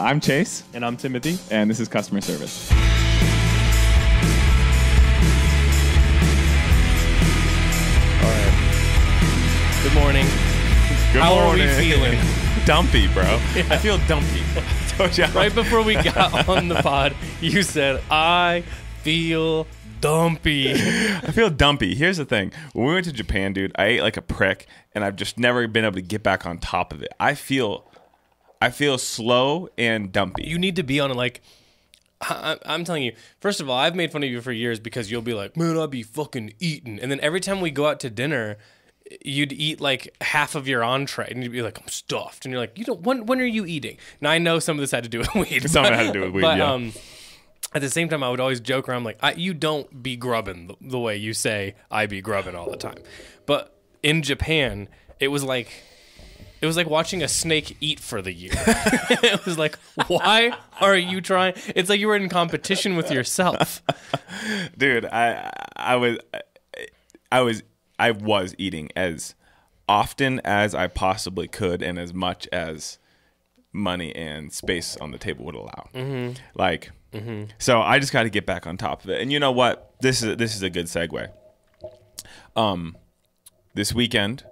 I'm Chase. And I'm Timothy. And this is Customer Service. Good morning. Good How morning. are we feeling? dumpy, bro. Yeah. I feel dumpy. right before we got on the pod, you said, I feel dumpy. I feel dumpy. Here's the thing. When we went to Japan, dude, I ate like a prick and I've just never been able to get back on top of it. I feel I feel slow and dumpy. You need to be on like. I, am telling you, first of all, I've made fun of you for years because you'll be like, man, i would be fucking eating. And then every time we go out to dinner, you'd eat like half of your entree and you'd be like, I'm stuffed. And you're like, you don't, when, when are you eating? Now I know some of this had to do with weed. Some but, had to do with weed, but, yeah. Um, at the same time, I would always joke around like, you don't be grubbing the, the way you say I be grubbing all the time. But in Japan, it was like, it was like watching a snake eat for the year. it was like, why are you trying? It's like you were in competition with yourself. Dude, I I was I was I was eating as often as I possibly could and as much as money and space on the table would allow. Mm -hmm. Like, mm -hmm. so I just got to get back on top of it. And you know what? This is this is a good segue. Um, this weekend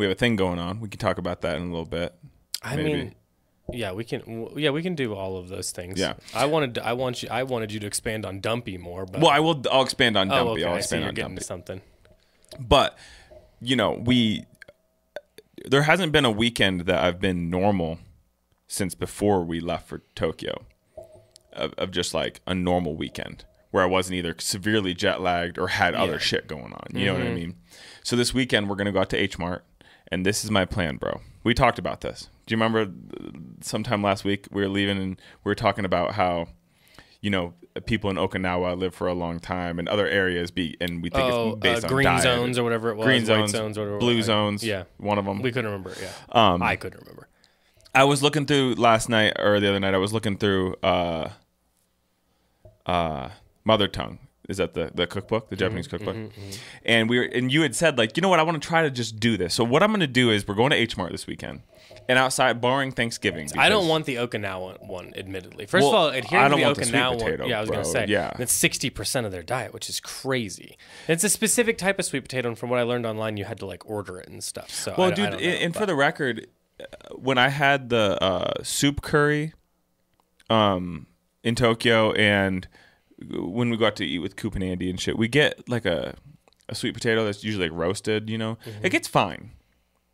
we have a thing going on. We can talk about that in a little bit. I maybe. mean, yeah, we can. Yeah, we can do all of those things. Yeah, I wanted. To, I want you. I wanted you to expand on Dumpy more. But well, I will. I'll expand on oh, Dumpy. Oh, okay. I'll expand I see you're getting to something. But you know, we there hasn't been a weekend that I've been normal since before we left for Tokyo, of, of just like a normal weekend where I wasn't either severely jet lagged or had yeah. other shit going on. You mm-hmm. know what I mm-hmm. mean? So this weekend we're gonna go out to H Mart and this is my plan, bro. We talked about this. Do you remember sometime last week we were leaving and we were talking about how you know people in Okinawa live for a long time and other areas be and we think oh, it's uh, based uh, on green zones or whatever it was, green zones, zones whatever blue zones. Yeah, one of them. We couldn't remember. Yeah, um, I couldn't remember. I was looking through last night or the other night. I was looking through uh, uh, Mother Tongue is that the, the cookbook, the mm-hmm, Japanese mm-hmm, cookbook? Mm-hmm, mm-hmm. And we were, and you had said like, you know what, I want to try to just do this. So what I'm going to do is we're going to H Mart this weekend, and outside barring Thanksgiving. I don't want the Okinawa one, admittedly. First well, of all, adhering I don't to the want Okinawa the sweet potato, one, yeah, I was going to say, yeah, that's sixty percent of their diet, which is crazy. it's a specific type of sweet potato, and from what I learned online, you had to like order it and stuff. So well, I, dude, I know, and but. for the record, uh, when I had the uh, soup curry, um, in Tokyo and when we go out to eat with Coop and Andy and shit, we get like a a sweet potato that's usually like roasted. You know, mm-hmm. it gets fine.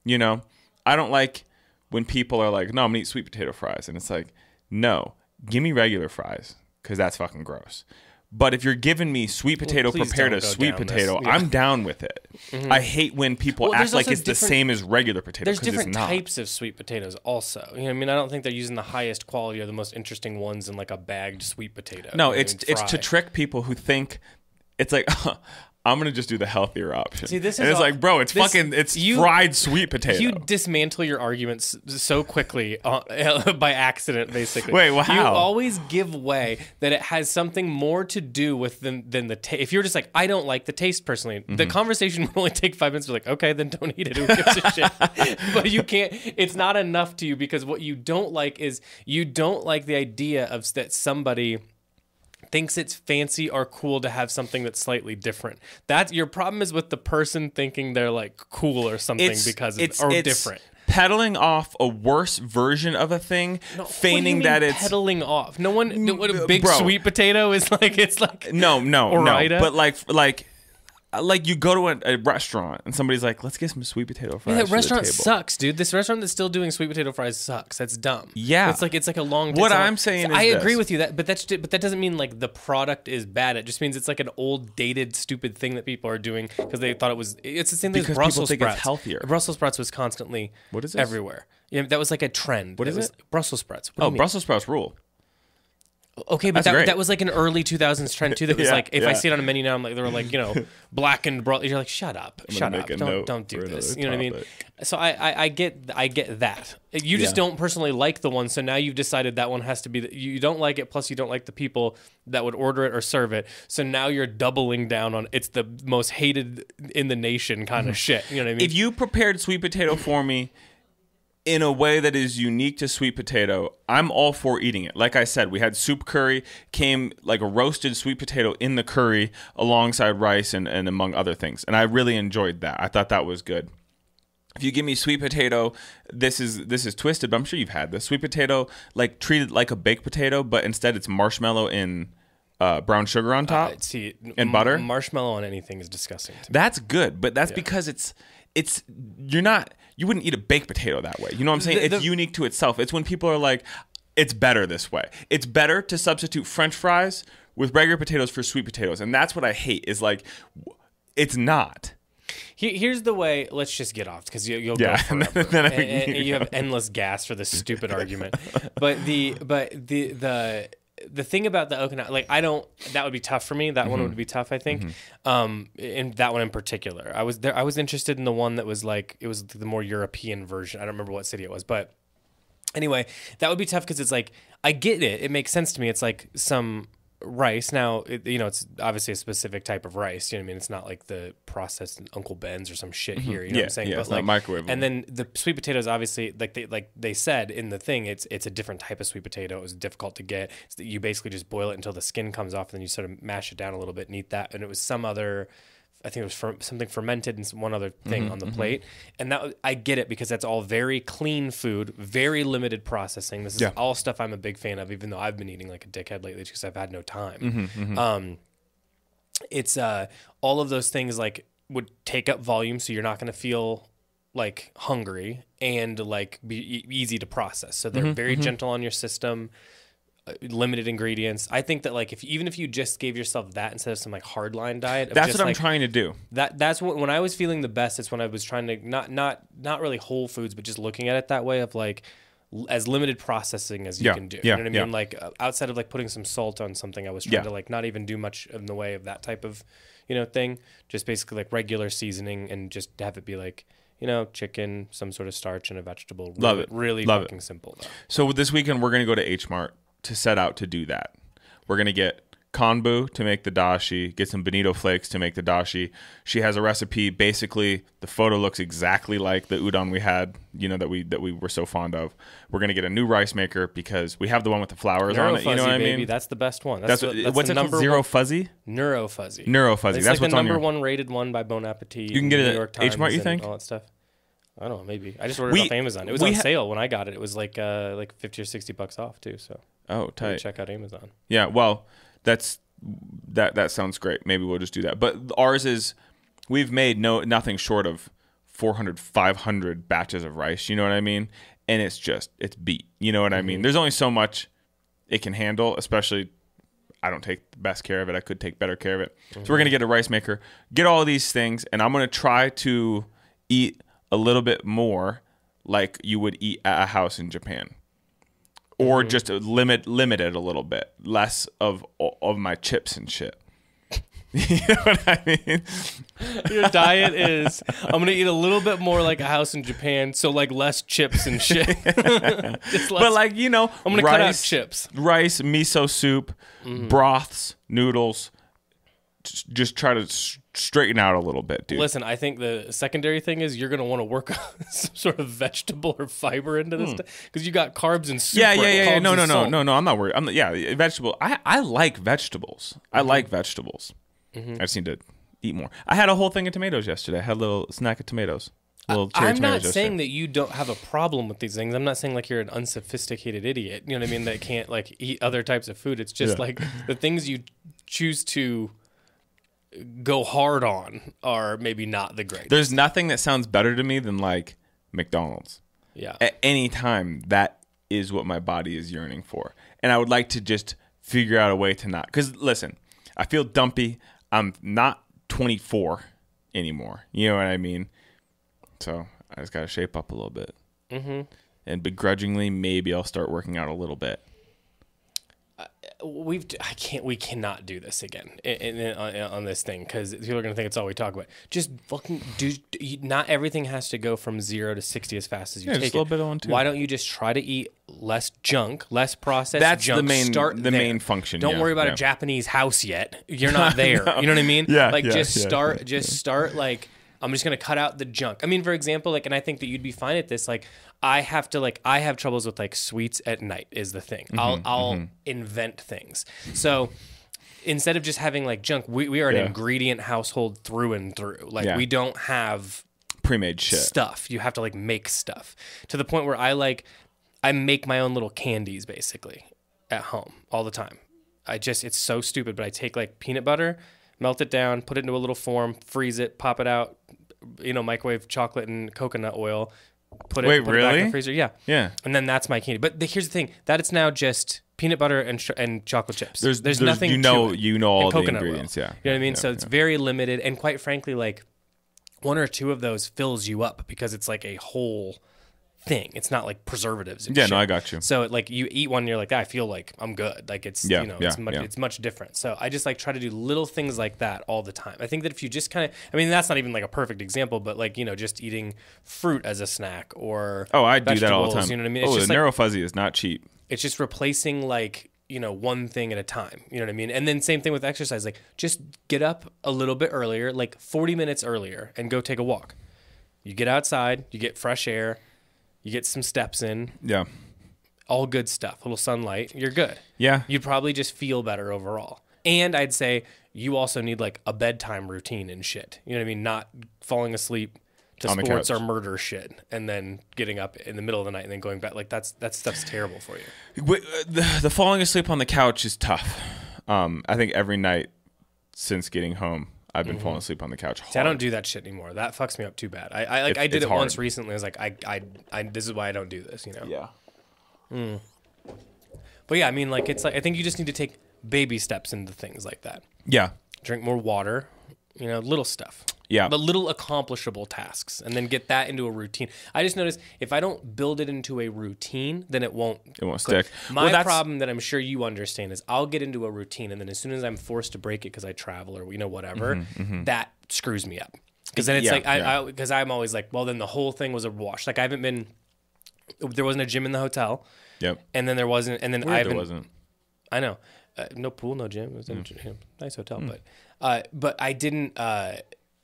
You know, I don't like when people are like, "No, I'm gonna eat sweet potato fries," and it's like, "No, give me regular fries," because that's fucking gross. But if you're giving me sweet potato well, compared sweet potato, yeah. I'm down with it. Mm -hmm. I hate when people well, act like it's the same as regular potato. There's different types of sweet potatoes, also. You know, I mean, I don't think they're using the highest quality or the most interesting ones in like a bagged sweet potato. No, it's it's to trick people who think it's like. Oh, I'm gonna just do the healthier option. See, this is and it's all, like, bro, it's this, fucking, it's you, fried sweet potato. You dismantle your arguments so quickly uh, by accident, basically. Wait, well, how? You always give way that it has something more to do with than than the taste. If you're just like, I don't like the taste personally, mm-hmm. the conversation would only take five minutes. You're like, okay, then don't eat it. Who gives a shit? but you can't. It's not enough to you because what you don't like is you don't like the idea of that somebody thinks it's fancy or cool to have something that's slightly different. That's your problem is with the person thinking they're like cool or something it's, because it's or it's different. Peddling off a worse version of a thing, no, feigning that it's peddling off. No one, what a mm, big Bro. sweet potato is like. It's like no, no, Orida. no. But like, like uh, like you go to a, a, restaurant and somebody's like, "Let's get some sweet potato fries." Yeah, that restaurant sucks, dude. This restaurant that's still doing sweet potato fries sucks. That's dumb. Yeah, it's like it's like a long. What I'm long, saying, I agree with you that, but that's but that doesn't mean like the product is bad. It just means it's like an old, dated, stupid thing that people are doing because they thought it was. It's the same thing because as Brussels people think sprouts. It's healthier. Brussels sprouts was constantly what is this? everywhere. Yeah, that was like a trend. What is it? Brussels sprouts. What oh, Brussels sprouts rule. Okay, but that, that, was like an early 2000s trend too. That was yeah, like, if yeah. I see it on a menu now, I'm like, they are like, you know, blackened bro- You're like, shut up, I'm shut up, don't don't do this. You know what I mean? So I, I, I get I get that. You just yeah. don't personally like the one, so now you've decided that one has to be. The, you don't like it, plus you don't like the people that would order it or serve it. So now you're doubling down on it's the most hated in the nation kind of mm-hmm. shit. You know what I mean? If you prepared sweet potato for me in a way that is unique to sweet potato, I'm all for eating it. Like I said, we had soup curry, came like a roasted sweet potato in the curry alongside rice and, and among other things. And I really enjoyed that. I thought that was good. If you give me sweet potato, this is this is twisted, but I'm sure you've had this. Sweet potato like treated like a baked potato, but instead it's marshmallow in uh, brown sugar on uh, top. Uh, see, and m- butter. Marshmallow on anything is disgusting. That's good, but that's yeah. because it's it's you're not you wouldn't eat a baked potato that way. You know what I'm saying? The, the, it's unique to itself. It's when people are like, it's better this way. It's better to substitute French fries with regular potatoes for sweet potatoes, and that's what I hate. Is like, it's not. Here's the way. Let's just get off because you, will yeah. go then, and, and you have endless gas for this stupid argument. But the but the the the thing about the Okinawa, like I don't, that would be tough for me. That mm-hmm. one would be tough, I think. Mm-hmm. Um, and that one in particular, I was there. I was interested in the one that was like it was the more European version. I don't remember what city it was, but anyway, that would be tough because it's like I get it. It makes sense to me. It's like some rice. Now, it, you know, it's obviously a specific type of rice. You know what I mean? It's not like the processed Uncle Ben's or some shit mm-hmm. here. You know yeah, what I'm saying? Yeah, but it's like, not microwave. And then the sweet potatoes, obviously, like they like they said in the thing, it's it's a different type of sweet potato. It was difficult to get. you basically just boil it until the skin comes off, and then you sort of mash it down a little bit and eat that. And it was some other I think it was something fermented and some, one other thing mm-hmm, on the mm-hmm. plate. And that I get it because that's all very clean food, very limited processing. This is yeah. all stuff I'm a big fan of, even though I've been eating like a dickhead lately because I've had no time. Mm-hmm, mm-hmm, um, it's uh, all of those things like would take up volume, so you're not going to feel like hungry and like be easy to process. So they're mm-hmm, very mm-hmm. gentle on your system limited ingredients. I think that like if even if you just gave yourself that instead of some like hardline diet, that's just, what I'm trying to do. That that's what when I was feeling the best. It's when I was trying to not not not really whole foods, but just looking at it that way of like as limited processing as you yeah, can do. Yeah, you know what I mean? Yeah. Like uh, outside of like putting some salt on something, I was trying to like not even do much in the way of that type of you know thing. Just basically like regular seasoning and just have it be like you know, chicken, some sort of starch, and a vegetable. Love really, it. Really Love fucking it. simple. Though. So this weekend we're gonna go to H Mart to set out to do that. We're going to get kanbu to make the dashi, get some bonito flakes to make the dashi. She has a recipe. Basically, the photo looks exactly like the udon we had, you know, that we that we were so fond of. We're gonna get a new rice maker because we have the one with the flowers Neuro on it. Fuzzy, you know what baby. I mean? That's the best one. That's, that's, that's what's the number zero one, fuzzy. Neuro fuzzy. Neuro fuzzy. It's that's like what's the number on your, one rated one by Bon Appetit. You can get it at H Mart. You think all that stuff. I don't know, maybe. I just ordered we, off Amazon. It was on ha- sale when I got it. It was like uh, like fifty or sixty bucks off too. So oh, tight. Check out Amazon. Yeah, well, that's that that sounds great. Maybe we'll just do that. But ours is we've made no nothing short of 400 500 batches of rice you know what i mean and it's just it's beat you know what mm-hmm. i mean mm-hmm. there's only so much it can handle especially i don't take the best care of it i could take better care of it mm-hmm. so we're mm-hmm. going to get a rice maker get all these things and i'm going to try to eat a little bit more like you would eat at a house in Japan or mm-hmm. just limit limited it a little bit less of of my chips and shit you know what I mean? Your diet is I'm gonna eat a little bit more like a house in Japan, so like less chips and shit. but like you know, I'm gonna rice, cut out chips, rice, miso soup, mm-hmm. broths, noodles, just try to straighten out a little bit, dude. Listen, I think the secondary thing is you're going to want to work some sort of vegetable or fiber into this because hmm. mm. you got carbs and soup. Yeah, yeah, yeah. yeah. No, no, no, no, no. I'm not worried. I'm not, yeah, vegetable. I I like vegetables. Mm-hmm. I like vegetables. Mm-hmm. I just need to eat more. I had a whole thing of tomatoes yesterday. I had a little snack of tomatoes. I'm not saying that you don't have a problem with these things. I'm not saying like you're an unsophisticated idiot. You know what I mean? that can't like eat other types of food. It's just yeah. like the things you choose to go hard on are maybe not the greatest. There's nothing that sounds better to me than like McDonald's. Yeah. At any time, that is what my body is yearning for. And I would like to just figure out a way to not. Because listen, I feel dumpy. I'm not 24 anymore. You know what I mean? So I just got to shape up a little bit. Mm-hmm. And begrudgingly, maybe I'll start working out a little bit we've I can't we cannot do this again in, in, on, on, this thing because people are gonna think it's all we talk about. Just fucking do. Not everything has to go from zero to sixty as fast as you yeah, take just a little it. bit on two. Why don't you just try to eat less junk, less processed? That's junk. the main start the there. main function. Don't yeah, worry about yeah. a Japanese house yet. You're not there. no. You know what I mean? Yeah. Like just start. just start like I'm just gonna cut out the junk. I mean, for example, like, and I think that you'd be fine at this. Like, I have to like I have troubles with like sweets at night is the thing. Mm-hmm, I'll I'll mm-hmm. invent things. So instead of just having like junk, we, we are an ingredient household through and through. Like yeah. we don't have pre-made shit. stuff. You have to like make stuff to the point where I like I make my own little candies basically at home all the time. I just it's so stupid, but I take like peanut butter, melt it down, put it into a little form, freeze it, pop it out, you know, microwave chocolate and coconut oil. Put it, Wait, put really? it back in the freezer. Yeah. Yeah. And then that's my candy. But the, here's the thing: that it's now just peanut butter and sh- and chocolate chips. There's, there's, there's nothing. You know, you know all the ingredients. Oil. Yeah. You know what I mean? Yeah, so yeah. it's very limited, and quite frankly, like one or two of those fills you up because it's like a whole thing. It's not like preservatives. yeah, shit. no, I got you. So it, like you eat one, and you're like, I feel like I'm good. Like it's yeah, you know, yeah, it's much yeah. it's much different. So I just like try to do little things like that all the time. I think that if you just kind of, I mean, that's not even like a perfect example, but like you know, just eating fruit as a snack or oh, I do that all the time. You know what I mean? It's oh, the like, narrow fuzzy is not cheap. It's just replacing like you know one thing at a time you know what i mean and then same thing with exercise like just get up a little bit earlier like 40 minutes earlier and go take a walk you get outside you get fresh air you get some steps in. Yeah. All good stuff. A little sunlight. You're good. Yeah. You'd probably just feel better overall. And I'd say you also need like a bedtime routine and shit. You know what I mean? Not falling asleep to On sports or murder shit and then getting up in the middle of the night and then going back like that's that stuff's terrible for you uh, the, the falling asleep on the couch is tough um, i think every night since getting home I've been mm-hmm. falling asleep on the couch. See, I don't do that shit anymore. That fucks me up too bad. I, I like I did it hard. once recently. I was like, I, I, I, this is why I don't do this. You know. Yeah. Mm. But yeah, I mean, like it's like I think you just need to take baby steps into things like that. Yeah. Drink more water. You know, little stuff. Yeah. But little accomplishable tasks and then get that into a routine. I just noticed if I don't build it into a routine, then it won't it won't click. stick. My well, problem that I'm sure you understand is I'll get into a routine and then as soon as I'm forced to break it cuz I travel or you know whatever, mm-hmm, mm-hmm. that screws me up. Cuz then it's yeah, like I because yeah. I'm always like, well then the whole thing was a wash. Like I haven't been there wasn't a gym in the hotel. Yep. And then there wasn't and then I haven't there wasn't. I know. Uh, no pool, no gym. It was mm. a nice hotel, mm. but uh, but I didn't uh,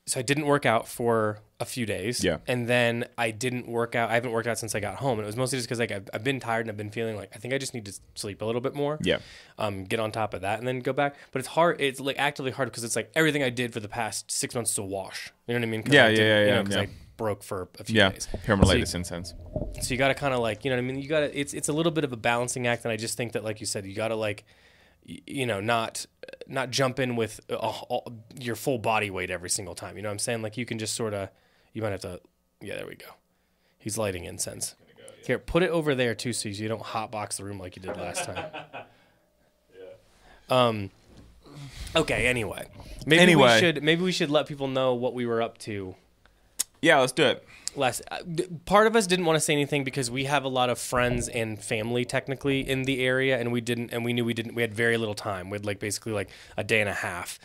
so I didn't work out for a few days. Yeah. And then I didn't work out. I haven't worked out since I got home. And it was mostly just because like I've, I've, been tired and I've been feeling like I think I just need to sleep a little bit more. Yeah. Um, get on top of that and then go back. But it's hard. It's like actively hard because it's like everything I did for the past six months to wash. You know what I mean? Yeah, I yeah, yeah, yeah, you know, yeah. I broke for a few yeah. days. Pyromalatus so incense. So you got to kind of like, you know what I mean? You got to, it's, it's a little bit of a balancing act. And I just think that, like you said, you got to like, you know, not not jump in with a, a, your full body weight every single time. You know what I'm saying? Like you can just sort of, you might have to. Yeah, there we go. He's lighting incense. Go, yeah. Here, put it over there too, so you don't hotbox the room like you did last time. yeah. Um. Okay. Anyway. Maybe anyway. we should maybe we should let people know what we were up to. Yeah, let's do it last uh, part of us didn't want to say anything because we have a lot of friends and family technically in the area and we didn't and we knew we didn't we had very little time we had like basically like a day and a half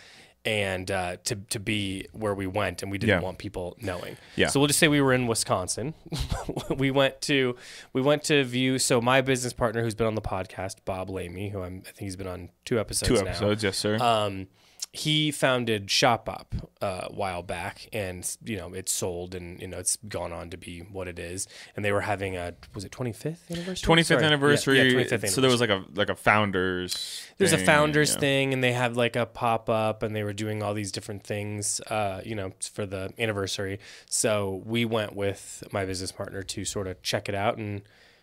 and uh, to to be where we went, and we didn't yeah. want people knowing. Yeah. So we'll just say we were in Wisconsin. we went to we went to view. So my business partner, who's been on the podcast, Bob Lamy, who I'm, i think he's been on two episodes. Two episodes, now. yes, sir. Um, he founded ShopUp uh, a while back, and you know it's sold, and you know it's gone on to be what it is. And they were having a was it 25th anniversary? 25th anniversary. Yeah, yeah, anniversary. So there was like a like a founders. There's thing, a founders yeah. thing, and they had like a pop up, and they were doing all these different things, uh, you know, for the anniversary. So we went with my business partner to sort of check it out and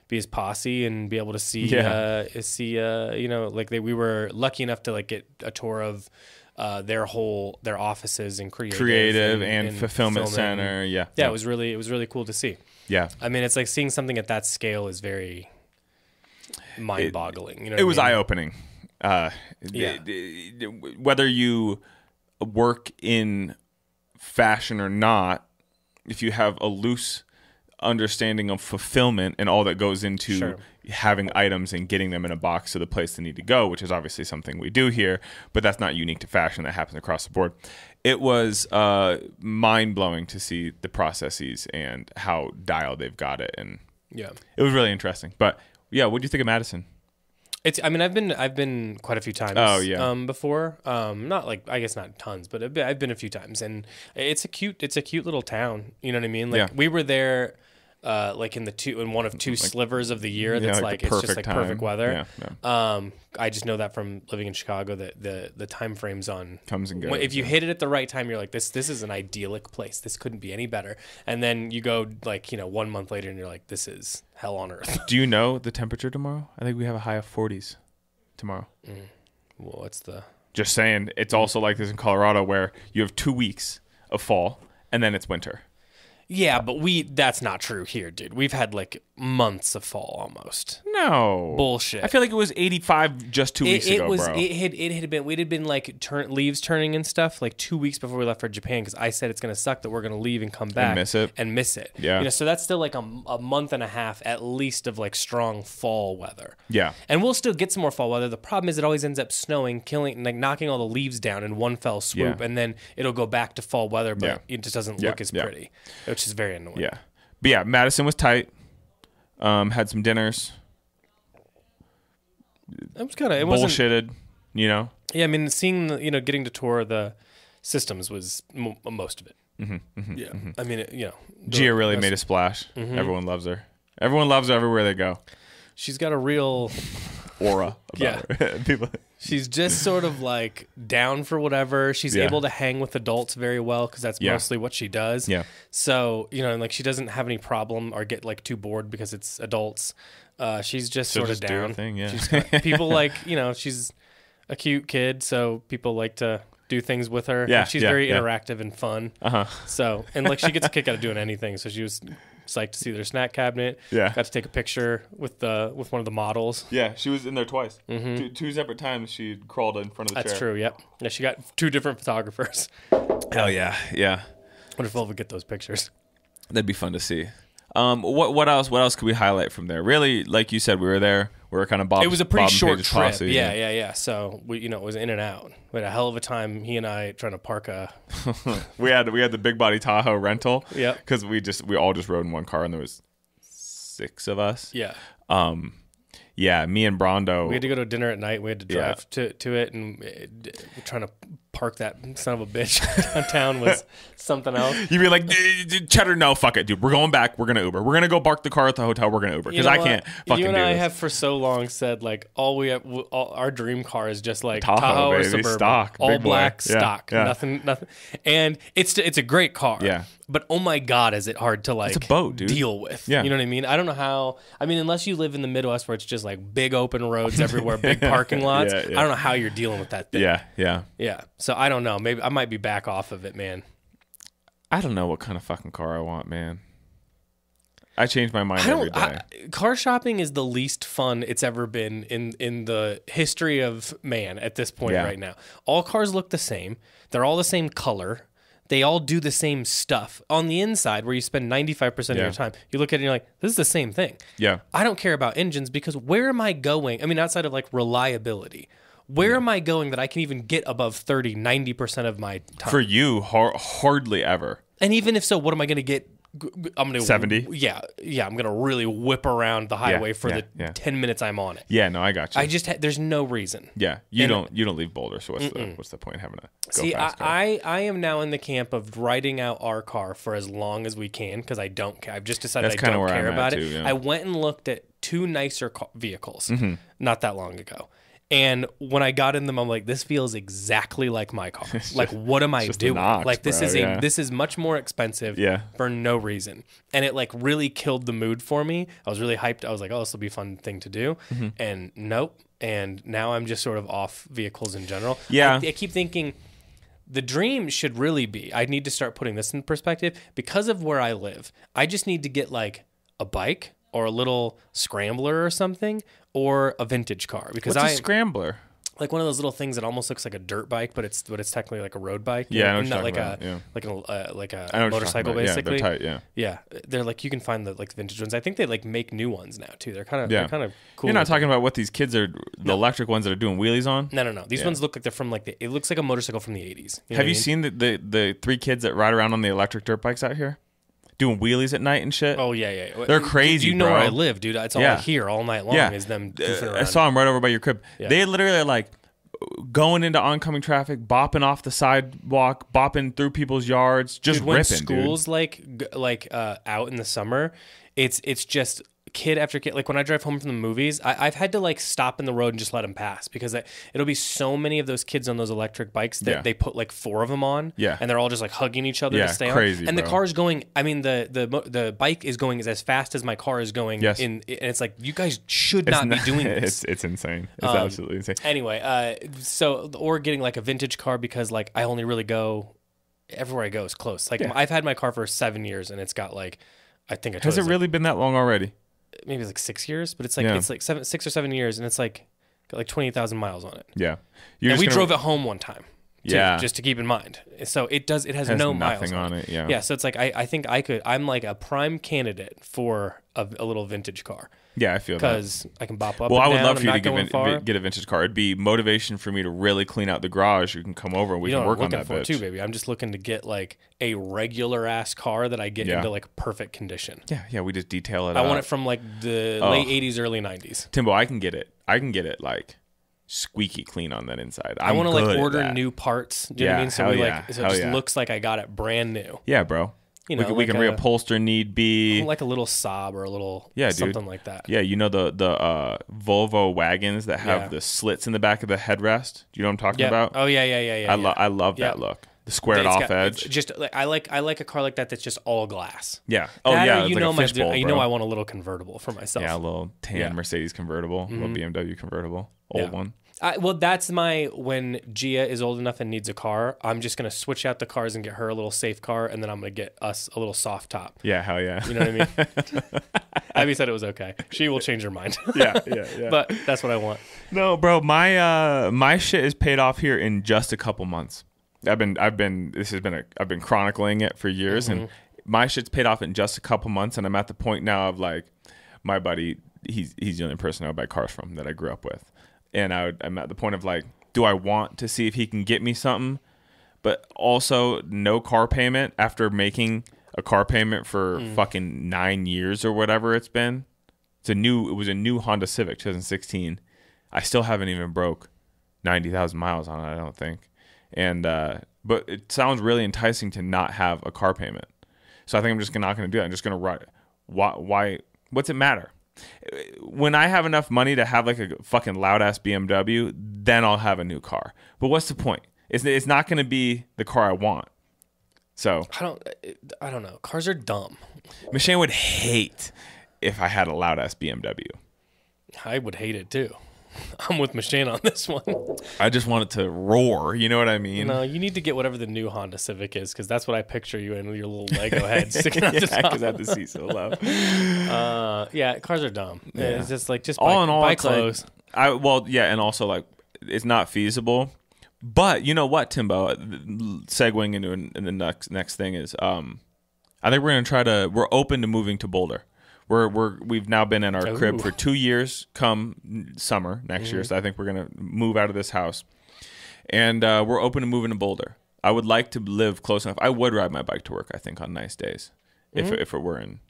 be his posse and be able to see yeah. uh, see uh, you know like they, we were lucky enough to like get a tour of uh, their whole their offices and creative, creative and, and, and fulfillment, center. Yeah. yeah, yeah, it was really it was really cool to see. Yeah, I mean, it's like seeing something at that scale is very mind-boggling. you know, it was eye-opening. Uh, yeah. D- d- d- whether you work in fashion or not, if you have a loose understanding of fulfillment and all that goes into sure having items and getting them in a box to the place they need to go, which is obviously something we do here, but that's not unique to fashion. That happens across the board. It was uh, mind blowing to see the processes and how dialed they've got it, and yeah, it was really interesting. But yeah, what do you think of Madison? It's. I mean, I've been I've been quite a few times. Oh yeah. Um, before, um, not like I guess not tons, but I've been a few times, and it's a cute it's a cute little town. You know what I mean? Like yeah. we were there uh, like in the two in one of two like, slivers of the year that's like, like it's just like time. perfect weather. Yeah, yeah. Um, I just know that from living in Chicago that the the time frames on comes and goes. If you hit it at the right time, you're like this this is an idyllic place. This couldn't be any better. And then you go like you know one month later and you're like this is hell on earth. Do you know the temperature tomorrow? I think we have a high of 40s tomorrow. Mm. Well, what's the just saying? It's mm. also like this in Colorado where you have two weeks of fall and then it's winter yeah, but we that's not true here, dude. We've had like months of fall almost. No. Bullshit. I feel like it was 85 just 2 it, weeks it ago, was, bro. It had it had been we had been like turn, leaves turning and stuff like 2 weeks before we left for Japan cuz I said it's going to suck that we're going to leave and come back and miss it. And miss it. Yeah. You know, so that's still like a, a month and a half at least of like strong fall weather. Yeah. And we'll still get some more fall weather. The problem is it always ends up snowing, killing like knocking all the leaves down in one fell swoop yeah. and then it'll go back to fall weather but yeah. it just doesn't yeah. look as pretty. It which is very annoying. Yeah, but yeah, Madison was tight. Um, had some dinners. It was kind of it bullshitted, you know. Yeah, I mean, seeing the, you know getting to tour the systems was m- most of it. Mm-hmm, mm-hmm, yeah, mm-hmm. I mean, it, you know, Gia really made a splash. Mm-hmm. Everyone loves her. Everyone loves her everywhere they go. She's got a real aura. yeah, people. She's just sort of like down for whatever. She's yeah. able to hang with adults very well because that's yeah. mostly what she does. Yeah. So you know, and like she doesn't have any problem or get like too bored because it's adults. Uh, she's just so sort just of down. thing, yeah. of, people like you know she's a cute kid, so people like to do things with her. Yeah, and she's yeah, very yeah. interactive and fun. Uh-huh. So and like she gets a kick out of doing anything. So she was psyched to see their snack cabinet. Yeah, got to take a picture with the with one of the models. Yeah, she was in there twice. Mm-hmm. Two, two, separate times she crawled in front of the That's chair. That's true. Yep. Yeah, she got two different photographers. Hell yeah, yeah. Wonder if we'll ever get those pictures. That'd be fun to see. Um, what what else? What else could we highlight from there? Really, like you said, we were there. We were kind of Bob. It was a pretty Bob short trip. Posse, yeah, yeah, yeah, yeah. So we, you know, it was in and out. We had a hell of a time. He and I trying to park a. we had we had the big body Tahoe rental. Yeah. Because we just we all just rode in one car and there was six of us. Yeah. Um. Yeah, me and Brondo. We had to go to dinner at night. We had to drive yeah. to, to it, and uh, trying to park that son of a bitch downtown was something else. You'd be like, Cheddar, no, fuck it, dude. We're going back. We're gonna Uber. We're gonna go park the car at the hotel. We're gonna Uber because you know I can't. Fucking you and I this. have for so long said like all we have, all, our dream car is just like Tahoe, Tahoe or Suburban, stock, all black boy. stock, yeah, nothing, nothing. And it's it's a great car. Yeah. But oh my god, is it hard to like it's a boat, dude. deal with? Yeah. You know what I mean? I don't know how. I mean, unless you live in the Midwest where it's just like big open roads everywhere, big parking lots. yeah, I don't know how you're dealing with that thing. Yeah. Yeah. Yeah. So I don't know. Maybe I might be back off of it, man. I don't know what kind of fucking car I want, man. I change my mind every day. I, car shopping is the least fun it's ever been in in the history of man at this point yeah. right now. All cars look the same. They're all the same color. They all do the same stuff on the inside where you spend 95% yeah. of your time. You look at it and you're like, this is the same thing. Yeah. I don't care about engines because where am I going? I mean, outside of like reliability, where yeah. am I going that I can even get above 30 90% of my time? For you, har- hardly ever. And even if so, what am I going to get I'm gonna seventy. Yeah, yeah. I'm gonna really whip around the highway yeah, for yeah, the yeah. ten minutes I'm on it. Yeah, no, I got you. I just ha- there's no reason. Yeah, you and don't you don't leave Boulder. So what's the what's the point having a see? I, I, I am now in the camp of riding out our car for as long as we can because I don't. care. I've just decided That's I don't care I'm about it. I went and looked at two nicer vehicles mm-hmm. not that long ago and when I got in them, I'm like, this feels exactly like my car. like, what am I doing? like, this bro, is a this is much more expensive. Yeah. For no reason, and it like really killed the mood for me. I was really hyped. I was like, oh, this will be a fun thing to do, mm-hmm. and nope. And now I'm just sort of off vehicles in general. Yeah. I, I keep thinking the dream should really be I need to start putting this in perspective because of where I live. I just need to get like a bike or a little scrambler or something or a vintage car because What's I a scrambler like one of those little things that almost looks like a dirt bike, but it's but it's technically like a road bike. Yeah, not like a, yeah. like a uh, like a like a motorcycle basically. Yeah, they're tight, yeah, yeah, they're like you can find the like vintage ones. I think they like make new ones now too. They're kind of yeah. kind of cool. You're not talking about what these kids are the no. electric ones that are doing wheelies on. No, no, no. These yeah. ones look like they're from like the it looks like a motorcycle from the 80s. You Have you mean? seen the, the the three kids that ride around on the electric dirt bikes out here? doing wheelies at night and shit. Oh yeah, yeah. They're crazy. You know bro. where I live, dude. It's all yeah. I hear all night long yeah. is them uh, goofing I saw them right over by your crib. Yeah. They literally are like going into oncoming traffic, bopping off the sidewalk, bopping through people's yards, just dude, ripping. When school's dude. like like uh, out in the summer, it's it's just kid after kid. Like when I drive home from the movies, I, have had to like stop in the road and just let them pass because it'll be so many of those kids on those electric bikes that yeah. they put like four of them on. Yeah, and they're all just like hugging each other yeah, to stay crazy, on. And bro. the car's going. I mean, the the the bike is going as fast as my car is going. Yes. In, and it's like you guys should not, not, be doing this. It's, it's insane. It's um, absolutely insane. Anyway, uh, so or getting like a vintage car because like I only really go everywhere I go is close. Like yeah. I've had my car for seven years and it's got like I think I has it really been that long already? maybe it's like six years, but it's like yeah. it's like seven, six or seven years, and it's like got like twenty thousand miles on it. Yeah, you we drove it home one time to, yeah. just to keep in mind. So it does it has, has no miles on it. Yeah. Yeah. So it's like I, I think I could I'm like a prime candidate for a, a little vintage car. Yeah, I feel because I can bop up. Well, I would down. love for you to get, get a vintage car. It'd be motivation for me to really clean out the garage. You can come over and we you know can work I'm on that for bitch. too, baby. I'm just looking to get like a regular ass car that I get yeah. into like perfect condition. Yeah, yeah. We just detail it. I out. want it from like the oh. late '80s, early '90s. Timbo, I can get it. I can get it like squeaky clean on that inside. i want to like order new parts. Do you know what I Yeah, mean? So we yeah, like so it hell just yeah. looks like I got it brand new. Yeah, bro. You know, we like can a- reupholster need be. Like a little sob or a little Yeah, dude. something like that. yeah, you know the the uh, Volvo wagons that have Yeah. the slits in the back of the headrest. Do you know what I'm talking about? Oh yeah, yeah, yeah, yeah. I yeah. love I love that look. The squared off edge. Just like I like I like a car like that that's just all glass. yeah. Oh That yeah. you like know a my you know I want a little convertible for myself. Yeah, a little tan Yeah. Mercedes convertible, little mm-hmm. BMW convertible, old Yeah. one. I, well, that's my when Gia is old enough and needs a car. I'm just gonna switch out the cars and get her a little safe car, and then I'm gonna get us a little soft top. Yeah, hell yeah. You know what I mean? Abby said it was okay. She will change her mind. yeah, yeah, yeah. But that's what I want. No, bro, my uh, my shit is paid off here in just a couple months. I've been, I've been, this has been, a, I've been chronicling it for years, mm-hmm. and my shit's paid off in just a couple months, and I'm at the point now of like, my buddy, he's he's the only person I buy cars from that I grew up with and I would, I'm at the point of like, do I want to see if he can get me something? But also, no car payment after making a car payment for mm. fucking nine years or whatever it's been. It's a new. It was a new Honda Civic 2016. I still haven't even broke ninety thousand miles on it. I don't think. And uh, but it sounds really enticing to not have a car payment. So I think I'm just not going to do that. I'm just going to write. Why? Why? What's it matter? when I have enough money to have like a fucking loud ass BMW, then I'll have a new car. But what's the point? It's it's not going to be the car I want. So I don't I don't know. Cars are dumb. Michelle would hate if I had a loud ass BMW. I would hate it too. I'm with Machine on this one. I just want it to roar. You know what I mean? No, you need to get whatever the new Honda Civic is because that's what I picture you in your little Lego head sticking out yeah, the top. because I have the seat so low. uh, yeah, cars are dumb. Yeah. It's just like just all buy, in all, buy clothes. Like, I well, yeah, and also like it's not feasible. But you know what, Timbo? Uh, segueing into the next next thing is, um, I think we're gonna try to. We're open to moving to Boulder we're we're we've now been in our Ooh. crib for two years. Come summer next mm-hmm. year, so I think we're gonna move out of this house, and uh, we're open to moving to Boulder. I would like to live close enough. I would ride my bike to work. I think on nice days, mm-hmm. if if it were in,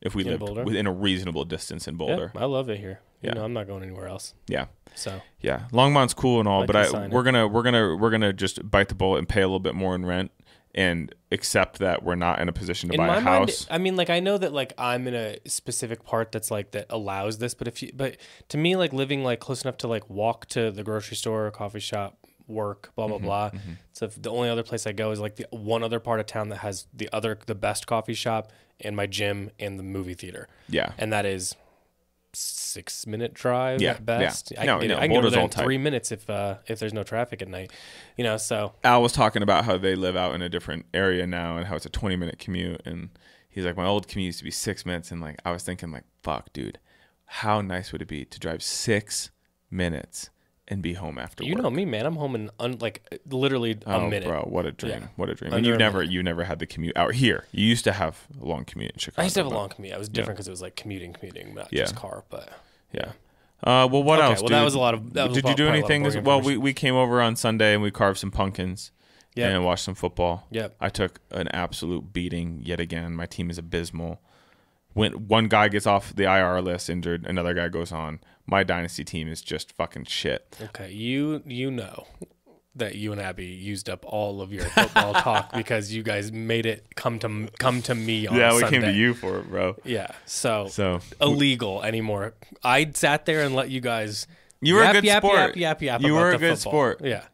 if we in lived Boulder. within a reasonable distance in Boulder. Yeah, I love it here. You yeah. know, I'm not going anywhere else. Yeah. So. Yeah, Longmont's cool and all, but I, we're gonna we're gonna we're gonna just bite the bullet and pay a little bit more in rent and accept that we're not in a position to in buy a house. Mind, I mean, like I know that like I'm in a specific part that's like that allows this, but if you but to me like living like close enough to like walk to the grocery store, coffee shop, work, blah blah mm-hmm, blah. Mm-hmm. So the only other place I go is like the one other part of town that has the other the best coffee shop and my gym and the movie theater. Yeah. And that is six minute drive yeah, at best. Yeah. I, no, you know, I can there in three minutes if uh, if there's no traffic at night. You know, so Al was talking about how they live out in a different area now and how it's a twenty minute commute and he's like, My old commute used to be six minutes and like I was thinking like, fuck, dude, how nice would it be to drive six minutes and be home after you work. know me man i'm home in un, like literally a oh, minute bro what a dream yeah. what a dream and you never minute. you never had the commute out here you used to have a long commute in chicago i used to have a long commute i was different because yeah. it was like commuting commuting not yeah. just car but yeah uh, well what okay, else well that was a lot of did lot, you do anything well we, we came over on sunday and we carved some pumpkins yeah, and watched some football yep i took an absolute beating yet again my team is abysmal when one guy gets off the IR list injured, another guy goes on. My dynasty team is just fucking shit. Okay, you you know that you and Abby used up all of your football talk because you guys made it come to come to me on Yeah, we Sunday. came to you for it, bro. Yeah. So so illegal anymore. I sat there and let you guys You were yap, a good yap, sport. Yap, yap, yap, yap you were a good football. sport. Yeah.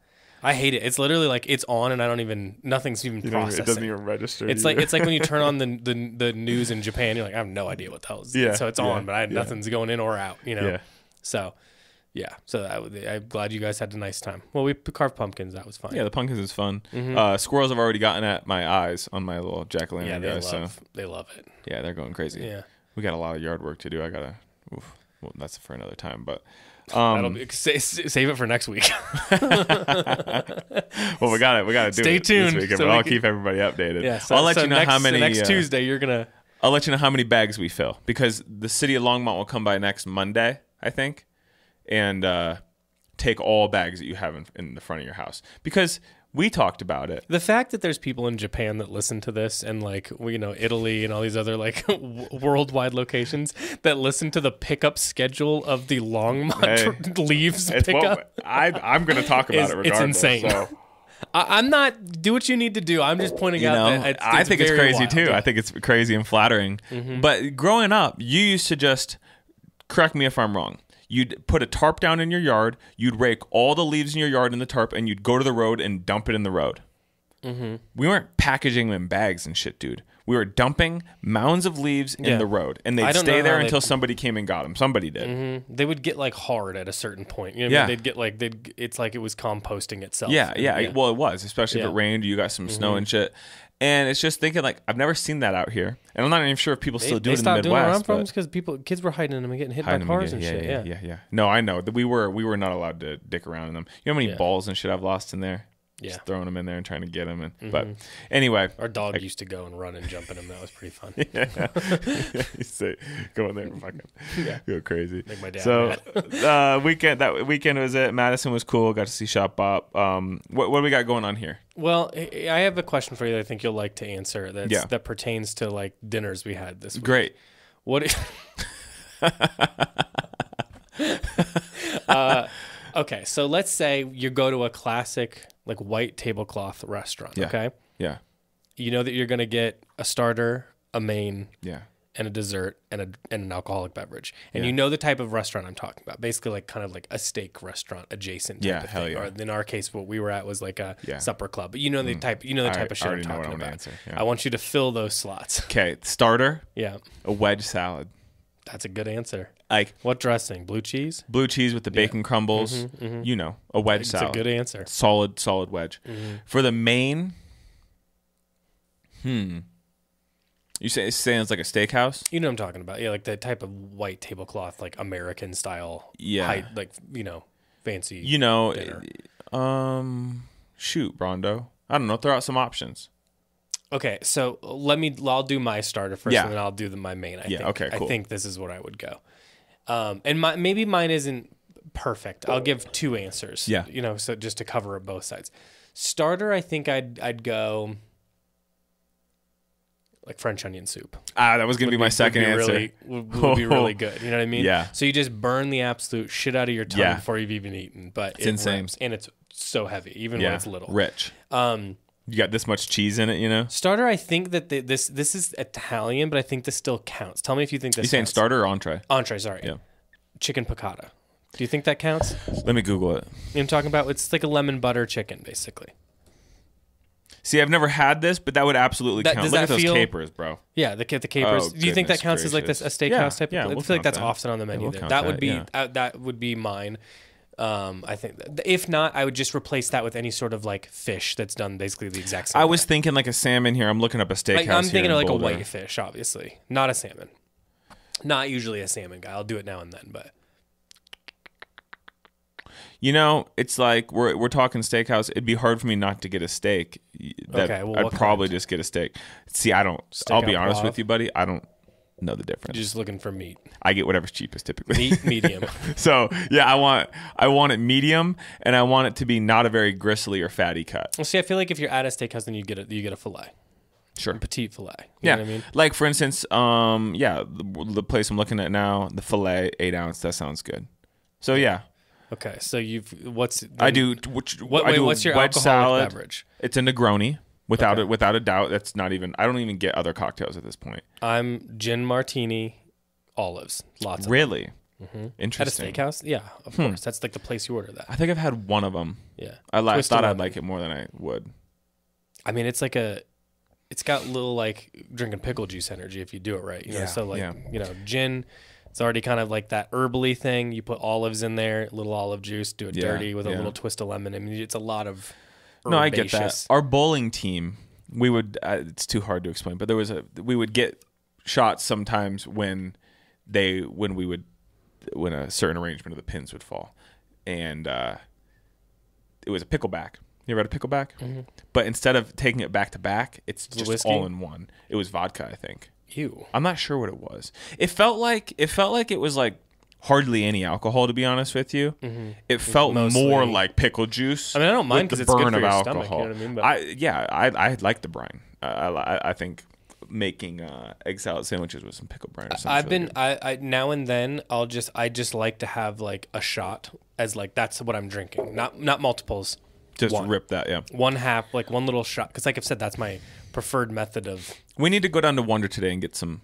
I hate it. It's literally like it's on and I don't even nothing's even you processing. Even, it doesn't even register. It's like it's like when you turn on the, the, the news in Japan, you're like, I have no idea what the hell is. Yeah. So it's yeah, on, but I, yeah. nothing's going in or out. You know. Yeah. So. Yeah, so I, am glad you guys had a nice time. Well, we carved pumpkins. That was fun. Yeah, the pumpkins is fun. Mm-hmm. Uh, squirrels have already gotten at my eyes on my little jack o' lantern. Yeah, they guys, love. So. They love it. Yeah, they're going crazy. Yeah, we got a lot of yard work to do. I gotta. Oof, well, that's for another time. But um, be, sa- save it for next week. well, we got it. We got to do Stay it tuned. This weekend, so but I'll can... keep everybody updated. Yeah, so, I'll let so you know next, how many. next uh, Tuesday, you're gonna. I'll let you know how many bags we fill because the city of Longmont will come by next Monday, I think, and uh, take all bags that you have in, in the front of your house because we talked about it. The fact that there's people in Japan that listen to this and like you know Italy and all these other like w- worldwide locations that listen to the pickup schedule of the Longmont hey, leaves pickup. What, I, am going to talk about is, it regardless. It's insane. So. I, am not do what you need to do. I'm just pointing you out know, that it's, I think it's crazy wild. too. I think it's crazy and flattering. Mm-hmm. But growing up, you used to just correct me if I'm wrong you'd put a tarp down in your yard, you'd rake all the leaves in your yard in the tarp, and you'd go to the road and dump it in the road. Mm-hmm. We weren't packaging them in bags and shit, dude. We were dumping mounds of leaves yeah. in the road, and they'd stay there until they... somebody came and got them. Somebody did. Mm-hmm. They would get like hard at a certain point. You know yeah, I mean? they'd get like they'd. It's like it was composting itself. Yeah, yeah. yeah. Well, it was, especially if it rained. You got some mm-hmm. snow and shit, and it's just thinking like I've never seen that out here, and I'm not even sure if people they, still do it in the Midwest. Doing where I'm from because people kids were hiding in them and getting hit by cars and, yeah, shit. Yeah, yeah, yeah, yeah, No, I know that we were we were not allowed to dick around in them. You know how many yeah. balls and shit I've lost in there yeah. just throwing them in there and trying to get them. And mm-hmm. but anyway, our dog I, used to go and run and jump in them. That was pretty fun. yeah, yeah go in there and fucking yeah. go crazy. Make my dad. So uh, weekend that weekend was it. Madison was cool. Got to see Shop Bop. Um, what what do we got going on here? Well, I have a question for you that I think you'll like to answer. That yeah. that pertains to like dinners we had this week. Great. What? uh, okay, so let's say you go to a classic like white tablecloth restaurant. Yeah. Okay. Yeah. You know that you're going to get a starter, a main, yeah, and a dessert and a and an alcoholic beverage. And yeah. you know the type of restaurant I'm talking about. Basically, like kind of like a steak restaurant adjacent. yeah, hell thing. yeah. Or in our case, what we were at was like a yeah. supper club. But you know the mm. type. You know the type of shit I am talking about. Yeah. I want you to fill those slots. Okay, starter. Yeah. A wedge salad. That's a good answer. Like what dressing? Blue cheese. Blue cheese with the bacon yeah. crumbles. Mm-hmm, mm-hmm. You know, a wedge it's salad. a good answer. Solid, solid wedge. Mm-hmm. For the main, hmm. You say it sounds like a steakhouse. You know what I'm talking about. Yeah, like the type of white tablecloth, like American style. Yeah, high, like you know, fancy. You know, dinner. um, shoot, Brondo. I don't know. Throw out some options. Okay, so let me. I'll do my starter first, yeah. and then I'll do the, my main. I yeah. Think, okay. Cool. I think this is what I would go. Um, and my maybe mine isn't perfect. I'll give two answers. Yeah. You know, so just to cover up both sides. Starter, I think I'd I'd go like French onion soup. Ah, that was gonna would be my be, second would be answer. Really, would, would be really good. You know what I mean? Yeah. So you just burn the absolute shit out of your tongue yeah. before you've even eaten. But it's it insane, and it's so heavy, even yeah. when it's little. Rich. Um, you got this much cheese in it, you know. Starter, I think that the, this this is Italian, but I think this still counts. Tell me if you think this. You saying starter or entree? Entree, sorry. Yeah. Chicken piccata. Do you think that counts? Let me Google it. You know what I'm talking about it's like a lemon butter chicken, basically. See, I've never had this, but that would absolutely That- count. Look at those feel- capers, bro. Yeah, the the capers. Oh, Do you think that counts as like this a steakhouse type? Yeah, of, I we'll feel like that's that. often on the menu. we'll there. count That would be yeah. uh, that would be mine. Um, I think if not, I would just replace that with any sort of like fish that's done basically the exact same. I was way. thinking like a salmon here. I'm looking up a steakhouse. I, am thinking of like Boulder. a fish, obviously, not a salmon. Not usually a salmon guy. I'll do it now and then, but you know, it's like we're we're talking steakhouse. It'd be hard for me not to get a steak. That, okay, well, I'd probably kind? just get a steak. See, I don't. Steak I'll be honest with you, buddy. I don't know the difference. You're just looking for meat. I get whatever's cheapest typically. Meat medium. so yeah, I want I want it medium, and I want it to be not a very gristly or fatty cut. Well, see, I feel like if you're at a steakhouse, then you get a, you get a fillet. Sure. Petite fillet. yeah. I mean? Like for instance, um, yeah, the, the place I'm looking at now, the fillet, eight ounce. That sounds good. So yeah, Okay, so you've what's I do which, what, wait, I do what's your wedge alcoholic salad. beverage? It's a Negroni. Without okay. it, without a doubt, that's not even. I don't even get other cocktails at this point. I'm gin martini, olives, lots. Really? Mm-hmm. Interesting. At a steakhouse? Yeah, of hmm. course. That's like the place you order that. I think I've had one of them. Yeah. I li- thought I'd like it more than I would. I mean, it's like a, it's got little like drinking pickle juice energy if you do it right. You yeah. Know? So like yeah. you know gin, it's already kind of like that herbally thing. You put olives in there, little olive juice, do it yeah. dirty with a little twist of lemon. I mean, it's a lot of no, I get that. Our bowling team, we would. Uh, it's too hard to explain, but there was a. We would get shots sometimes when they when we would when a certain arrangement of the pins would fall, and uh, it was a pickleback. You ever had a pickleback? Mm-hmm. But instead of taking it back to back, it's just Whiskey? all in one. It was vodka, I think. Ew. I'm not sure what it was. It felt like it felt like it was like hardly any alcohol to be honest with you. Mm-hmm. It felt mm-hmm. Mostly. more like pickle juice. I mean, I don't mind because it's burn good for of alcohol. Stomach, you know I mean? But I yeah, I I like the brine. I I, I think making uh, egg salad sandwiches with some pickle brine. Or something I've been I, I now and then I'll just I just like to have like a shot as like that's what I'm drinking, not not multiples. Just one. rip that, yeah. One half, like one little shot, because like I've said, that's my preferred method of. We need to go down to Wonder today and get some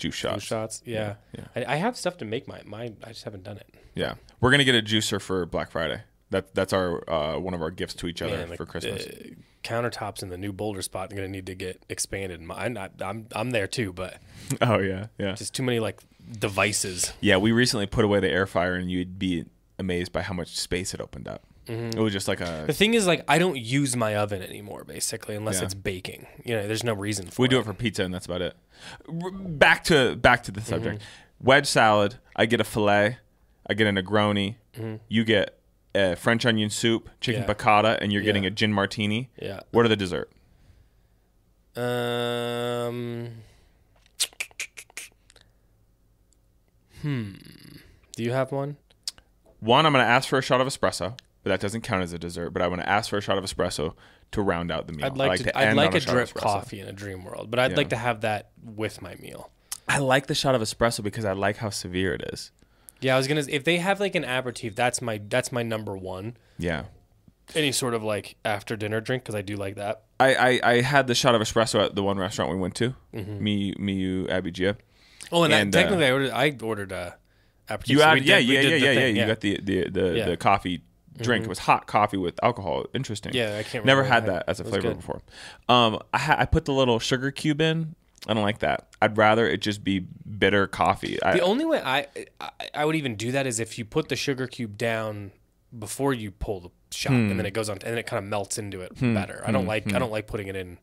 juice shots. Juice shots. Yeah. yeah. I, I, have stuff to make my my. I just haven't done it. Yeah, we're gonna get a juicer for Black Friday. That that's our uh, one of our gifts to each other Man, for Christmas. Uh, countertops in the new Boulder spot are gonna need to get expanded. Mine, I, I'm I'm there too, but oh yeah, yeah. Just too many like devices. Yeah, we recently put away the air fryer, and you'd be amazed by how much space it opened up. Mm-hmm. It was just like a. The thing is, like, I don't use my oven anymore, basically, unless yeah. it's baking. You know, there's no reason for. We it. do it for pizza, and that's about it. Back to back to the mm-hmm. subject. Mm-hmm. Wedge salad. I get a fillet. I get a Negroni. Mm-hmm. You get a French onion soup, chicken yeah. piccata, and you're yeah. getting a gin martini. Yeah. What are the dessert? Um. Hmm. Do you have one? One, I'm going to ask for a shot of espresso but that doesn't count as a dessert. But I want to ask for a shot of espresso to round out the meal. I'd like, to, I'd like, to, I'd like a, a drip coffee in a dream world, but I'd yeah. like to have that with my meal. I like the shot of espresso because I like how severe it is. Yeah, I was gonna. If they have like an aperitif, that's my that's my number one. Yeah. Any sort of like after dinner drink because I do like that. I, I, I had the shot of espresso at the one restaurant we went to. Mm-hmm. Me me you Abby Gia. Oh, and, and uh, technically I ordered I ordered a. Uh, aperitif. You so did, yeah, yeah, yeah, yeah, yeah, You got the the the, yeah. the coffee drink. Mm-hmm. It was hot coffee with alcohol. Interesting. Yeah, I can't. Never had that, as a flavor good. before. Um, I, ha- I put the little sugar cube in. I don't like that. I'd rather it just be bitter coffee. The only way I, I, I would even do that is if you put the sugar cube down before you pull the shot, hmm. and then hmm. it goes on, and then it kind of melts into it hmm. better. I don't hmm. like I hmm. don't like putting it in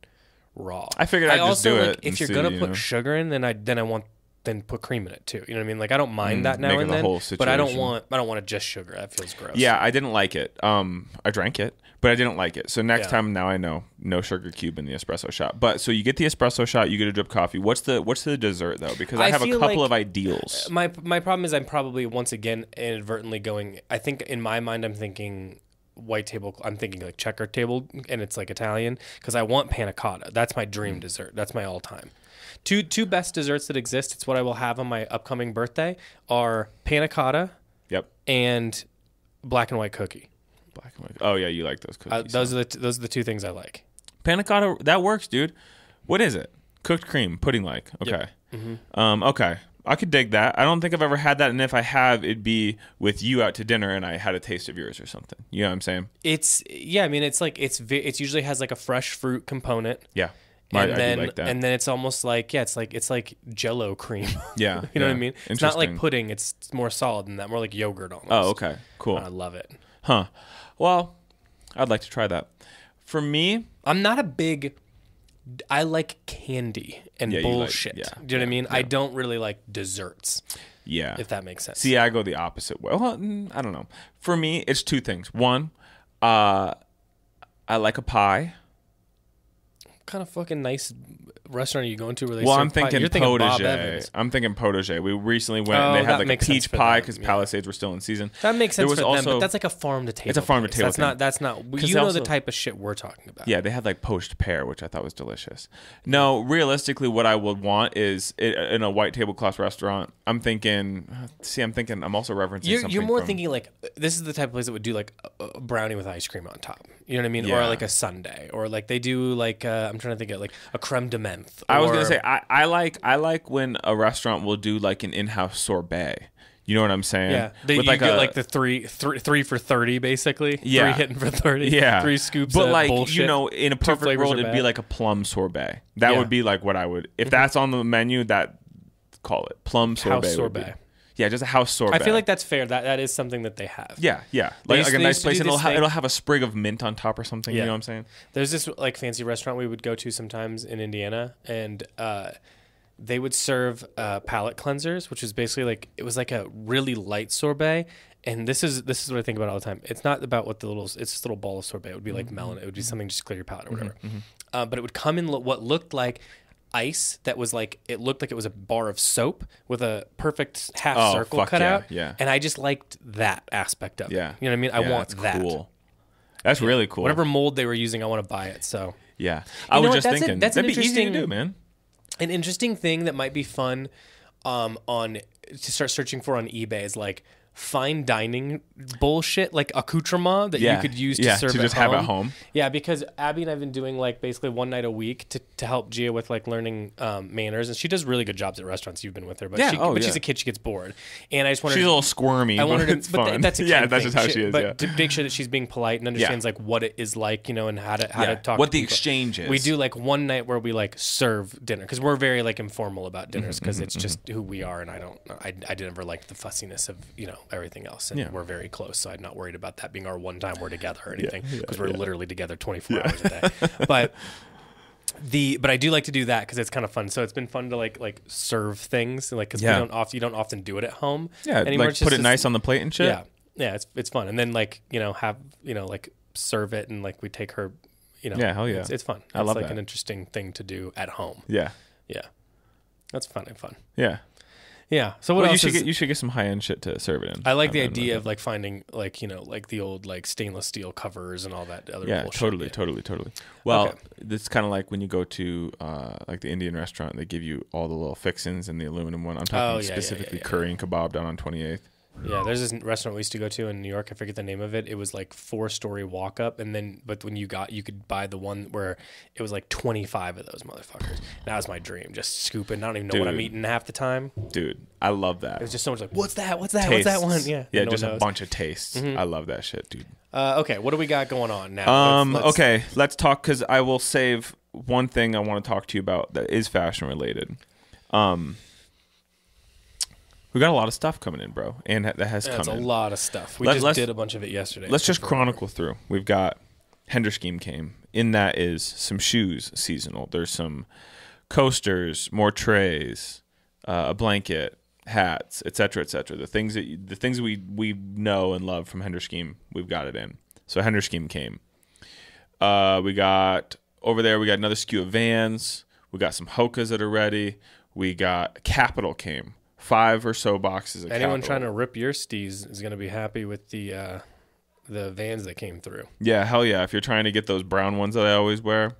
raw. I figured I'd I also, do like, it. If you're see, gonna you know? put sugar in, then I then I want then put cream in it too. You know what I mean? Like I don't mind mm, that now and the then, but I don't want I don't want to just sugar. That feels gross. Yeah, I didn't like it. Um, I drank it, but I didn't like it. So next yeah. time, now I know no sugar cube in the espresso shot. But so you get the espresso shot, you get a drip coffee. What's the what's the dessert though? Because I, I have a couple like of ideals. Uh, my my problem is I'm probably once again inadvertently going. I think in my mind I'm thinking white table. I'm thinking like checker table, and it's like Italian because I want panna cotta. That's my dream mm. dessert. That's my all time. Two two best desserts that exist. It's what I will have on my upcoming birthday. Are panna cotta. Yep. And black and white cookie. Black and white. Oh yeah, you like those cookies. Uh, those so. are the t- those are the two things I like. Panna cotta that works, dude. What is it? Cooked cream pudding like. Okay. Yep. Mm-hmm. Um, okay. I could dig that. I don't think I've ever had that, and if I have, it'd be with you out to dinner, and I had a taste of yours or something. You know what I'm saying? It's yeah. I mean, it's like it's it usually has like a fresh fruit component. Yeah and I, then like and then it's almost like yeah, it's like it's like Jello cream. Yeah, you know yeah. what I mean. It's not like pudding; it's more solid than that, more like yogurt almost. Oh, okay, cool. I love it. Huh. Well, I'd like to try that. For me, I'm not a big. I like candy and yeah, bullshit. Like, yeah, Do you know what I mean? I don't really like desserts. Yeah, if that makes sense. See, I go the opposite way. Well, mm, I don't know. For me, it's two things. One, uh, I like a pie kind of fucking nice restaurant are you going to? Where they well, I'm thinking pie? Thinking Potager. I'm thinking Potager. We recently went. Oh, and They had like a peach pie because yeah. Palisades were still in season. That makes sense for also, them. But that's like a farm to table. It's a farm to table. That's not. That's not. You know also, the type of shit we're talking about. Yeah, they had like poached pear, which I thought was delicious. No, realistically, what I would want is in a white tablecloth restaurant. I'm thinking. See, I'm thinking. I'm also referencing. You're, you're more from, thinking like this is the type of place that would do like a brownie with ice cream on top. You know what I mean? Yeah. Or like a sundae, or like they do like uh, I'm trying to think of like a creme de menthe I was gonna say I, I like I like when a restaurant will do like an in-house sorbet. You know what I'm saying? Yeah, they, like get a, like the three, three, three for thirty, basically. Yeah, three hitting for thirty. Yeah, three scoops. But like bullshit. you know, in a perfect world, it'd bad. be like a plum sorbet. That yeah. would be like what I would if mm-hmm. that's on the menu. That call it plum sorbet. House sorbet. Yeah, just a house sorbet. I feel like that's fair. That that is something that they have. Yeah, yeah. Like, used, like a nice place, and it'll, ha- it'll have a sprig of mint on top or something. Yeah. You know what I'm saying? There's this like fancy restaurant we would go to sometimes in Indiana, and uh, they would serve uh, palate cleansers, which is basically like it was like a really light sorbet. And this is this is what I think about all the time. It's not about what the little it's just a little ball of sorbet. It would be like mm-hmm. melon. It would be mm-hmm. something just clear your palate or mm-hmm. whatever. Mm-hmm. Uh, but it would come in lo- what looked like ice that was like it looked like it was a bar of soap with a perfect half oh, circle cut out. Yeah. And I just liked that aspect of it. yeah. You know what I mean? I yeah, want that's that. Cool. That's yeah. really cool. Whatever mold they were using, I want to buy it. So Yeah. I you was just that's thinking a, that's that'd be easy to do, man. An interesting thing that might be fun um, on to start searching for on eBay is like fine dining bullshit, like accoutrement that yeah. you could use to yeah, serve to just home. have at home. Yeah, because Abby and I've been doing like basically one night a week to, to help Gia with like learning um, manners, and she does really good jobs at restaurants. You've been with her, but yeah, she, oh, but yeah. she's a kid; she gets bored, and I just want she's to, a little squirmy. I wanted to, but th- that's yeah, that's thing. just how she, she is. But to make sure that she's being polite and understands like what it is like, you know, and how to how to talk. What the people. exchange is. We do like one night where we like serve dinner because we're very like informal about dinners because mm-hmm, mm-hmm, it's mm-hmm. just who we are, and I don't, I, I never like the fussiness of you know everything else, and yeah. we're very close. So I'm not worried about that being our one time we're together or anything because yeah, yeah, we're literally together 24 hours a day. But the but I do like to do that because it's kind of fun. So it's been fun to like like serve things like because we don't often you don't often do it at home. Yeah, anymore. like just, put it nice on the plate and shit. Yeah, yeah, it's it's fun. And then like you know have you know like serve it and like we take her. You know, yeah, hell yeah, it's, it's fun. I it's love like that. an interesting thing to do at home. Yeah, yeah, that's fun and fun. Yeah, yeah. So what well, else? You should get you should get some high end shit to serve it in. I like the idea like, of like finding like you know like the old like stainless steel covers and all that other. Yeah, bullshit. totally, yeah. totally, totally. Well, okay. it's kind of like when you go to uh, like the Indian restaurant, they give you all the little fixins and the aluminum one. I'm talking oh, yeah, specifically yeah, curry and kebab down on 28th. Yeah, there's this restaurant we used to go to in New York. I forget the name of it. It was like four story walk up, and then but when you got, you could buy the one where it was like 25 of those motherfuckers. That was my dream, just scooping. I don't even know Dude. what I'm eating half the time. Dude, I love that. It was just so much like, what's that? What's that? Tastes. What's that one? Yeah, yeah, no just a bunch of tastes. Mm-hmm. I love that shit, dude. Uh, okay, what do we got going on now? Um, let's, let's... okay, let's talk because I will save one thing I want to talk to you about that is fashion related. Um, we got a lot of stuff coming in, bro, and that has That's come. That's a in. lot of stuff. We Let, just did a bunch of it yesterday. Let's just chronicle through. We've got Hender Scheme came. In that is some shoes seasonal. There's some coasters, more trays, uh, a blanket, hats, etc., etc. The things that you, the things we we know and love from Hender Scheme, we've got it in. So Hender Scheme came. Uh, we got over there. We got another skew of Vans. We got some Hokas that are ready. We got Capital came five or so boxes. Of Anyone capital. trying to rip your stees is going to be happy with the uh, the vans that came through. Yeah, hell yeah! If you're trying to get those brown ones that I always wear,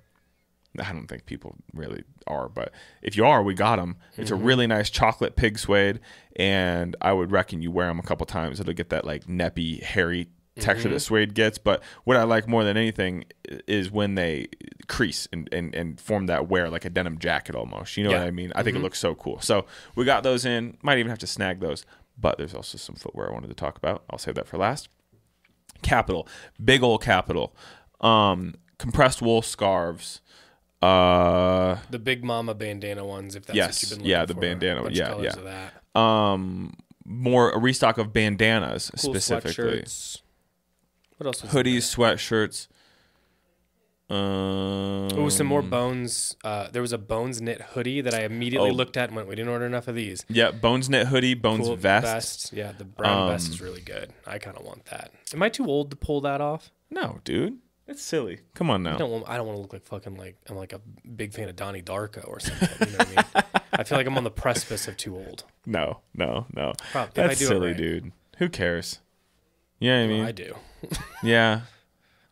I don't think people really are, but if you are, we got them. It's mm-hmm. a really nice chocolate pig suede, and I would reckon you wear them a couple times. It'll get that like nappy, hairy texture mm-hmm. that suede gets. But what I like more than anything is when they crease and, and, and form that wear like a denim jacket almost. You know yeah. what I mean? I think mm-hmm. it looks so cool. So we got those in. Might even have to snag those. But there's also some footwear I wanted to talk about. I'll save that for last. Capital, big old capital, um, compressed wool scarves. Uh, the big mama bandana ones, if that's yes, yeah, the for. bandana, yeah, yeah. Um, more a restock of bandanas cool specifically. Sweatshirts. What else? Was Hoodies, sweatshirts. Um, oh, some more Bones. Uh, there was a Bones knit hoodie that I immediately oh. looked at and went, "We didn't order enough of these." Yeah, Bones knit hoodie, Bones cool vest. vest. Yeah, the brown um, vest is um, really good. I kind of want that. Am I too old to pull that off? No, dude. It's silly. Come on now. I don't, want, I don't want to look like fucking like I'm like a big fan of Donnie Darko or something. You know what I mean? I feel like I'm on the precipice of too old. No, no, no. Probably. That's silly, right. dude. Who cares? Yeah, you know, I mean, I do yeah.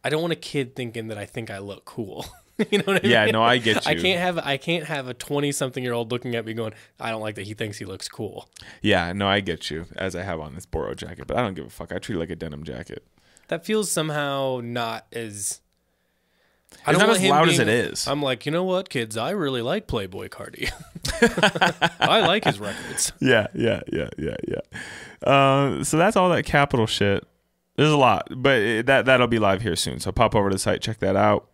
I don't want a kid thinking that I think I look cool. you know what I yeah, mean? Yeah, no, I get you. I can't have I can't have a 20 something year old looking at me going, "I don't like that he thinks he looks cool." Yeah, no, I get you. As I have on this Boro jacket, but I don't give a fuck. I treat it like a denim jacket. That feels somehow not as I it's don't not as loud being, as it is. I'm like, you know what, kids? I really like Playboy Cardi. I like his records. Yeah, yeah, yeah, yeah, yeah. Uh, so that's all that capital shit. There's a lot, but it, that that'll be live here soon. So pop over to the site, check that out.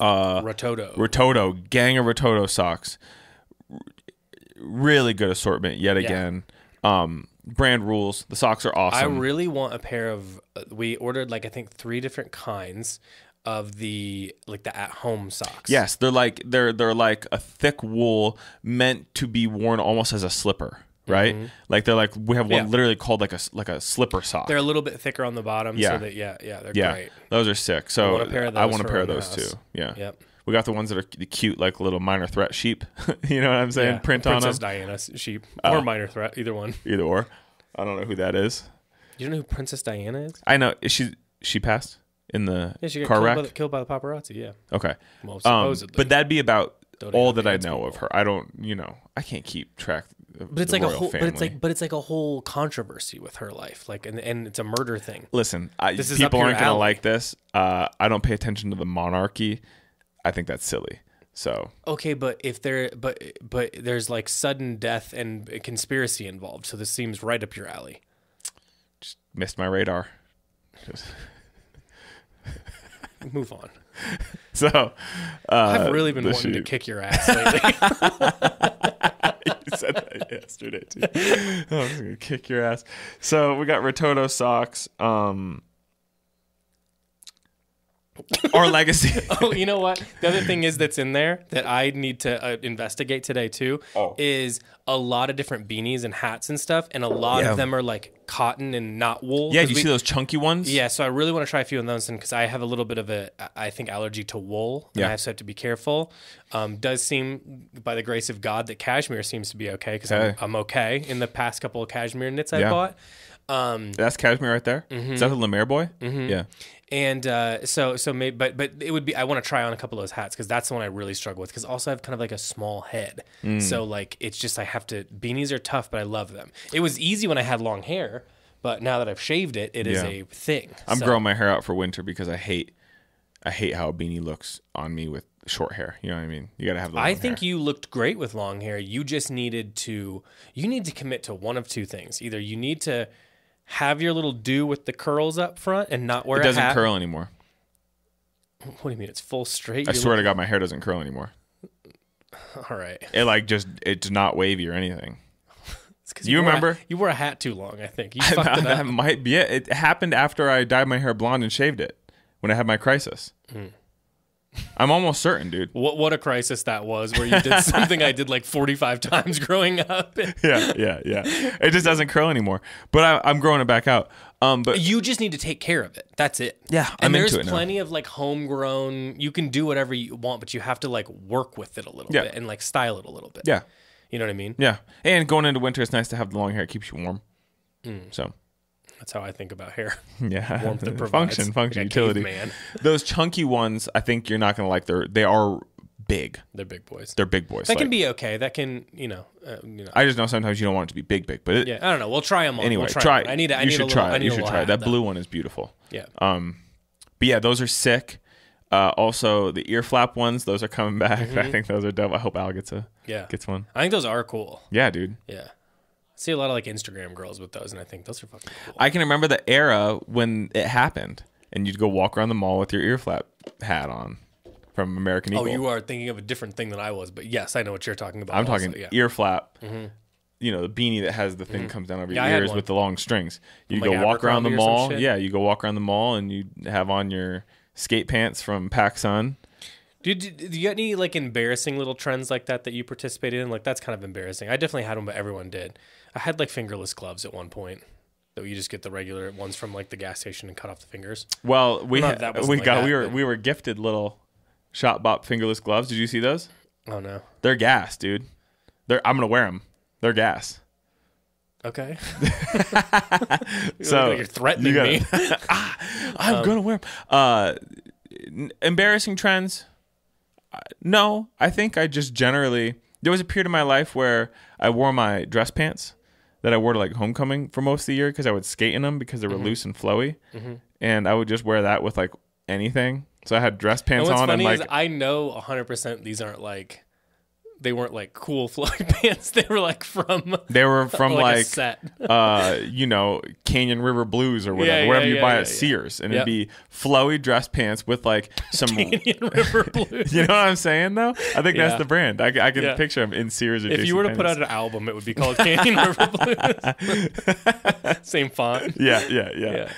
Uh, Rototo, Rototo, gang of Rototo socks. R- really good assortment yet yeah. again. Um, brand rules. The socks are awesome. I really want a pair of. Uh, we ordered like I think three different kinds of the like the at home socks. Yes, they're like they're they're like a thick wool meant to be worn almost as a slipper right? Mm-hmm. Like they're like we have one yeah. literally called like a like a slipper sock. They're a little bit thicker on the bottom. Yeah, so that, yeah, yeah. They're yeah. great. Those are sick. So I want a pair those, I want pair those too. Yeah. Yep. We got the ones that are cute, like little minor threat sheep. you know what I'm saying? Yeah. Print Princess on them. Princess Diana sheep uh, or minor threat, either one. Either or. I don't know who that is. You don't know who Princess Diana is? I know. She she passed in the yeah, she got car killed wreck. By the, killed by the paparazzi. Yeah. Okay. Well, supposedly. Um, but that'd be about all that I know of her. I don't, you know, I can't keep track but it's like a whole, but it's like but it's like a whole controversy with her life, like and and it's a murder thing. Listen, I, this people aren't gonna alley. like this. Uh, I don't pay attention to the monarchy. I think that's silly. So okay, but if there, but but there's like sudden death and conspiracy involved, so this seems right up your alley. Just missed my radar. Just move on. So uh, I've really been wanting shoot. to kick your ass lately. you said that yesterday too. Oh, I'm gonna kick your ass. So we got Rototo socks. Um, our legacy. oh, you know what? The other thing is that's in there that I need to uh, investigate today too oh. is a lot of different beanies and hats and stuff, and a lot yeah. of them are like cotton and not wool. Yeah, you we, see those chunky ones. Yeah, so I really want to try a few of those because I have a little bit of a I think allergy to wool. And yeah, I have, so I have to be careful. Um, does seem by the grace of God that cashmere seems to be okay because hey. I'm, I'm, okay in the past couple of cashmere knits yeah. I bought. Um, That's Cashmere right there. Mm-hmm. Is that mm-hmm. the Lemaire boy? Mm-hmm. Yeah. And uh, so, so maybe, but but it would be. I want to try on a couple of those hats because that's the one I really struggle with. Because also I have kind of like a small head, mm. so like it's just I have to. Beanies are tough, but I love them. It was easy when I had long hair, but now that I've shaved it, it yeah. is a thing. I'm so. growing my hair out for winter because I hate, I hate how a beanie looks on me with short hair. You know what I mean? You got to have. I think hair. you looked great with long hair. You just needed to. You need to commit to one of two things. Either you need to have your little do with the curls up front and not wear it doesn't curl anymore. What do you mean? It's full straight. I You're swear to God, my hair doesn't curl anymore. All right. It like just it's not wavy or anything. You, you, remember a, you wore a hat too long. I think you I, I, that might be it. It happened after I dyed my hair blonde and shaved it when I had my crisis. Mm. I'm almost certain, dude. What what a crisis that was, where you did something I did like 45 times growing up. yeah, yeah, yeah. It just doesn't curl anymore. But I, am growing it back out. Um, but you just need to take care of it. That's it. Yeah, and I'm there's plenty now. of like homegrown. You can do whatever you want, but you have to like work with it a little yeah. bit and like style it a little bit. Yeah, you know what I mean. Yeah, and going into winter, it's nice to have the long hair. It keeps you warm. Mm. So that's how I think about hair. Yeah, warmth Function, function, like utility. Man, those chunky ones, I think you're not gonna like. They're they are big. They're big boys. They're big boys. That like, can be okay. That can you know, uh, you know, I just know sometimes you don't want it to be big, big, but it, yeah, I don't know. We'll try them. Anyway, we'll try. try I need. I you need should little, try. It. you should try. It. That, that blue one is beautiful. Yeah. Um, but yeah, those are sick. Uh, also the ear flap ones, those are coming back. Mm-hmm. I think those are dope. I hope Al gets a yeah gets one. I think those are cool. Yeah, dude. Yeah. I see a lot of like Instagram girls with those, and I think those are fucking. Cool. I can remember the era when it happened, and you'd go walk around the mall with your ear flap hat on from American oh, Eagle. Oh, you are thinking of a different thing than I was, but yes, I know what you're talking about. I'm also, talking yeah. ear flap. Mm-hmm. You know, the beanie that has the thing mm-hmm. comes down over yeah, your ears with the long strings. You like go walk around the mall. Yeah, you go walk around the mall and you have on your skate pants from PacSun. Dude, do, do you get any like embarrassing little trends like that that you participated in? Like that's kind of embarrassing. I definitely had one, but everyone did. I had like fingerless gloves at one point that you just get the regular ones from like the gas station and cut off the fingers. Well, we we like got that, we were but... we were gifted little shop bop fingerless gloves. Did you see those? Oh no, they're gas, dude. They're I'm gonna wear them. They're gas. Okay. so you're threatening you gotta, me. ah, I'm um, gonna wear them. Uh, n- embarrassing trends. Uh, no, I think I just generally there was a period in my life where I wore my dress pants that I wore to like homecoming for most of the year because I would skate in them because they were mm-hmm. loose and flowy, mm-hmm. and I would just wear that with like anything. So I had dress pants and on and like I know 100% these aren't like they weren't like cool flowy pants. They were like from they were from like, like set. uh, you know, Canyon River Blues or whatever, yeah, yeah, you yeah, buy at Sears, and yep. it'd be flowy dress pants with like some Canyon River Blues. you know what I'm saying though? I think that's the brand. I, I can picture them in Sears. if Jason you were to put out an album, it would be called Canyon River Blues. Same font. yeah, yeah. yeah.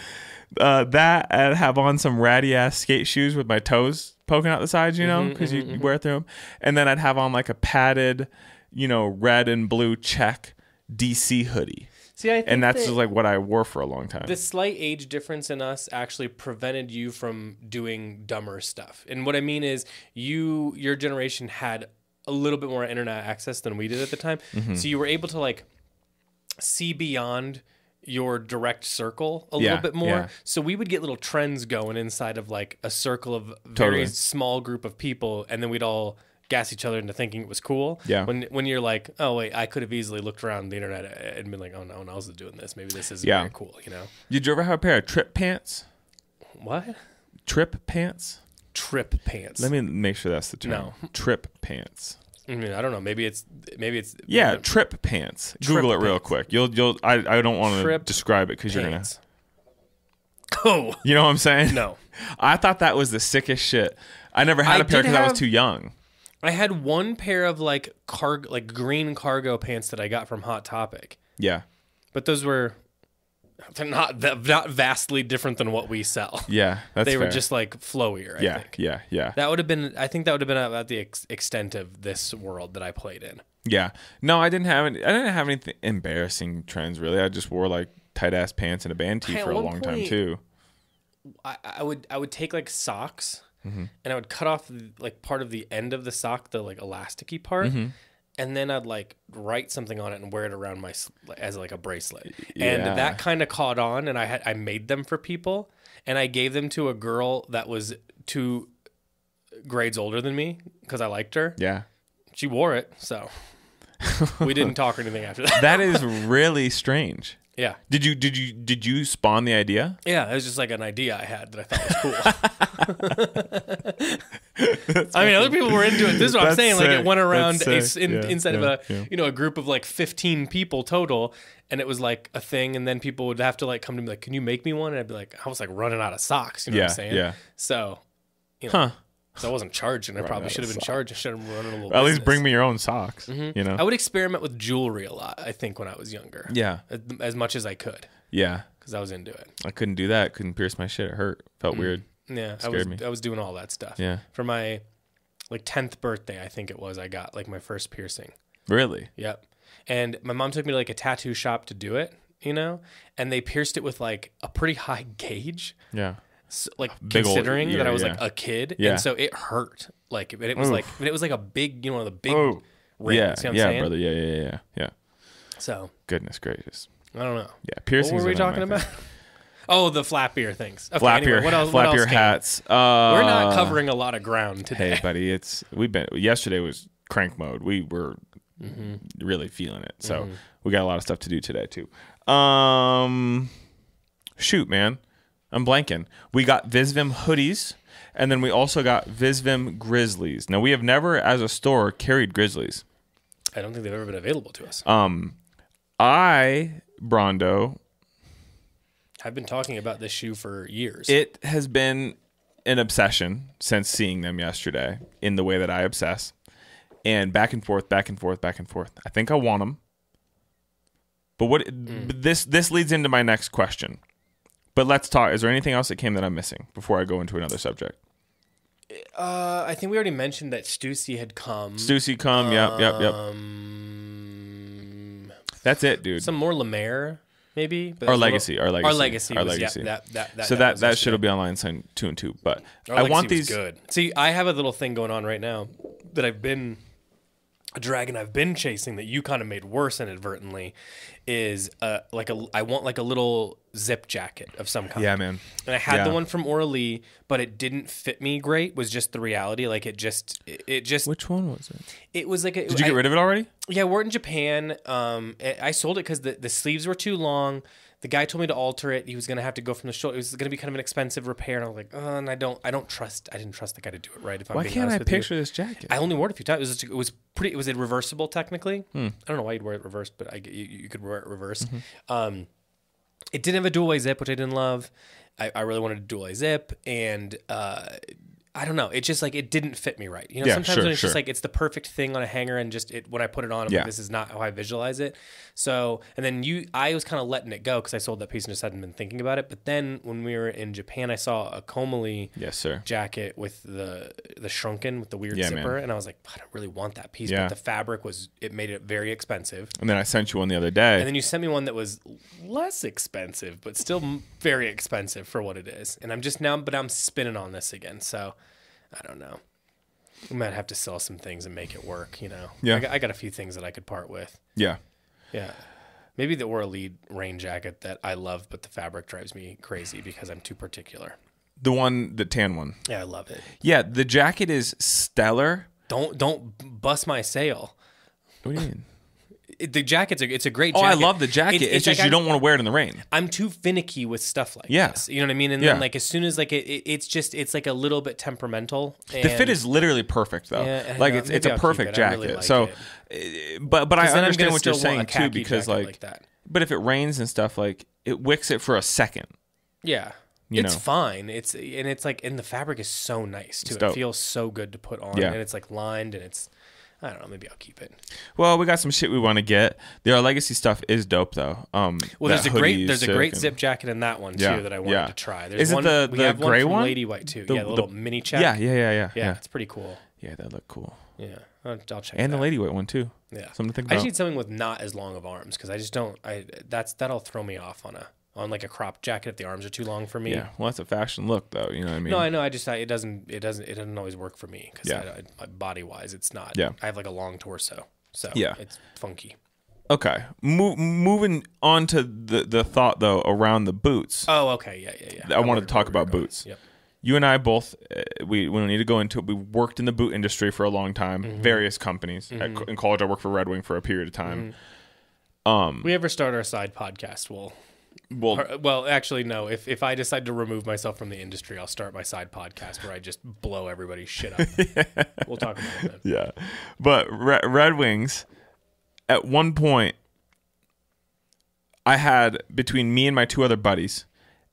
Uh, that I'd have on some ratty ass skate shoes with my toes poking out the sides, you know, because mm-hmm, you, you mm-hmm, wear mm-hmm. through them. And then I'd have on like a padded, you know, red and blue check DC hoodie. See, and that's that just like what I wore for a long time. The slight age difference in us actually prevented you from doing dumber stuff. And what I mean is, you your generation had a little bit more internet access than we did at the time, mm-hmm. so you were able to like see beyond your direct circle a yeah, little bit more. Yeah. So we would get little trends going inside of like a circle of very small group of people, and then we'd all gas each other into thinking it was cool. Yeah. When when you're like, oh wait, I could have easily looked around the internet and been like, oh no, no, I was doing this. Maybe this isn't yeah. very cool. You know. Did you ever have a pair of trip pants? What? Trip pants. Trip pants. Let me make sure that's the term. No. Trip pants. I mean, I don't know. Maybe it's maybe it's yeah. trip pants. Trip Google it real quick. You'll you'll. I, I don't want to describe it because you're gonna. Oh, you know what I'm saying? No, I thought that was the sickest shit. I never had I a pair because I was too young. I had one pair of like cargo, like green cargo pants that I got from Hot Topic. Yeah, but those were they're not not vastly different than what we sell. Yeah, that's they fair. were just like flowier. I yeah, think. yeah, yeah. That would have been. I think that would have been about the ex- extent of this world that I played in. Yeah. No, I didn't have any. I didn't have any embarrassing trends really. I just wore like tight ass pants and a band tee for a long point, time too. I, I would I would take like socks Mm-hmm. and I would cut off like part of the end of the sock, the like elasticy part, mm-hmm and then I'd like write something on it and wear it around my as like a bracelet. Yeah. And that kind of caught on and I had I made them for people and I gave them to a girl that was two grades older than me cuz I liked her. Yeah. She wore it, so we didn't talk or anything after that. that is really strange. Yeah. Did you did you did you spawn the idea? Yeah, it was just like an idea I had that I thought was cool. I mean, other people were into it. This is what I'm saying. Sick. Like it went around a, in, yeah, inside yeah, of a yeah. you know a group of like 15 people total, and it was like a thing. And then people would have to like come to me like, "Can you make me one?" And I'd be like, I was like running out of socks. You know what I'm saying? Yeah. So, you know, huh? I wasn't charging. I probably should have been charged. I should have run a little. At least bring me your own socks. Mm-hmm. You know. I would experiment with jewelry a lot. I think when I was younger. Yeah. As, as much as I could Yeah. because I was into it. I couldn't do that. Couldn't pierce my shit. It hurt. Felt mm. weird. Yeah, I Scared was me. I was doing all that stuff. Yeah. For my like tenth birthday, I think it was, I got like my first piercing. Really? Yep. And my mom took me to like a tattoo shop to do it, you know, and they pierced it with like a pretty high gauge. Yeah like big considering that I was yeah. like a kid, yeah. and so it hurt. Like, and it was Oof. like, it was like a big, you know, the big oh. Yeah, yeah, brother. Yeah, yeah, yeah, yeah. So goodness gracious, I don't know. Yeah, piercings. What were we talking about? Oh, the flap ear things. Okay, flap anyway, ear, what else, flap ear hats. Uh, we're not uh, covering a lot of ground today. Hey, buddy, it's we've been. Yesterday was crank mode. We were mm-hmm. really feeling it. So mm-hmm. we got a lot of stuff to do today too. Um, shoot, man. I'm blanking. We got Visvim hoodies, and then we also got Visvim Grizzlies. Now we have never, as a store, carried Grizzlies. I don't think they've ever been available to us. Um, I Brondo. I've been talking about this shoe for years. It has been an obsession since seeing them yesterday in the way that I obsess. And back and forth, back and forth, back and forth. I think I want them. But what mm. this this leads into my next question. But let's talk. Is there anything else that came that I'm missing before I go into another subject? Uh, I think we already mentioned that Stussy had come. Stussy come. Um, yep. Yep. Yep. Um, that's it, dude. Some more Lemaire, maybe. Our legacy, little, our legacy. Our legacy. Our was, legacy. Yeah, that, that, that, so that that, shit will be online soon two. But our I want these. Good. See, I have a little thing going on right now that I've been a dragon I've been chasing that you kind of made worse inadvertently is uh, like a I want like a little zip jacket of some kind. Yeah, man. And I had yeah. the one from Lee, but it didn't fit me great. Was just the reality. Like it just it just. Which one was it? It was like a, did you get I, rid of it already? Yeah, we're in Japan. Um, I sold it because the the sleeves were too long the guy told me to alter it. He was gonna have to go from the shoulder. It was gonna be kind of an expensive repair, and I was like, oh, and I don't, I don't trust. I didn't trust the guy to do it right. If I'm why being can't honest I with picture you. this jacket? I only wore it a few times. It was, it was pretty. It was it reversible technically. Hmm. I don't know why you'd wear it reversed, but I you, you could wear it reversed. Mm-hmm. Um, it didn't have a dual way zip, which I didn't love. I, I really wanted a dual way zip, and uh, I don't know. It just like it didn't fit me right. You know, yeah, sometimes sure, it's sure. just like it's the perfect thing on a hanger, and just it when I put it on, I'm yeah. like, this is not how I visualize it. So, and then you, I was kind of letting it go because I sold that piece and just hadn't been thinking about it. But then when we were in Japan, I saw a Komali yes, sir. jacket with the the shrunken with the weird yeah, zipper, man. and I was like, I don't really want that piece. But the fabric was it made it very expensive. And then I sent you one the other day, and then you sent me one that was less expensive, but still very expensive for what it is. And I'm just now, but I'm spinning on this again, so. I don't know. We might have to sell some things and make it work. You know. Yeah. I got, I got a few things that I could part with. Yeah. Yeah. Maybe the Aura Lead rain jacket that I love, but the fabric drives me crazy because I'm too particular. The one, the tan one. Yeah, I love it. Yeah, the jacket is stellar. Don't don't bust my sale. What do you mean? it, the jacket's a, it's a great. jacket. Oh, I love the jacket. It's, it's, it's just like you I'm, don't want to wear it in the rain. I'm too finicky with stuff like yeah. this. You know what I mean? And yeah. then like as soon as like it, it, it's just it's like a little bit temperamental. And, the fit is literally perfect though. Yeah, like it's it's a perfect jacket. Really like so, eh, but but I understand what you're saying too because like, like that. But if it rains and stuff, like it wicks it for a second. Yeah. You it's know. fine. It's and it's like and the fabric is so nice too. It feels so good to put on, yeah. and it's like lined and it's I don't know. Maybe I'll keep it. Well, we got some shit we want to get. our legacy stuff is dope though. Um, well, there's a great there's a great zip jacket in that one too yeah, that I wanted yeah. to try. There's is one, it the, the gray one, one, Lady White too. The, yeah, the little the, mini check. Yeah, yeah, yeah, yeah, yeah. it's pretty cool. Yeah, that looked cool. Yeah, I'll, I'll check. And the Lady White one too. Yeah, something to think about. I just need something with not as long of arms because I just don't. I that's that'll throw me off on a on like a crop jacket if the arms are too long for me. Yeah, well, that's a fashion look, though. You know what I mean? No, I know. I just I, it doesn't it doesn't it doesn't always work for me because yeah. body wise, it's not. Yeah, I have like a long torso, so yeah, it's funky. Okay, Mo- moving on to the the thought though around the boots. Oh, okay, yeah, yeah, yeah. I, I wanted to talk about boots. Yep. You and I both uh, we we don't need to go into it. We worked in the boot industry for a long time, mm-hmm. various companies. Mm-hmm. At, in college, I worked for Red Wing for a period of time. Mm-hmm. Um, we ever start our side podcast, we'll well, uh, well, actually, no. If if I decide to remove myself from the industry, I'll start my side podcast where I just blow everybody's shit up. yeah. We'll talk about it then. Yeah, but Red Wings. At one point, I had between me and my two other buddies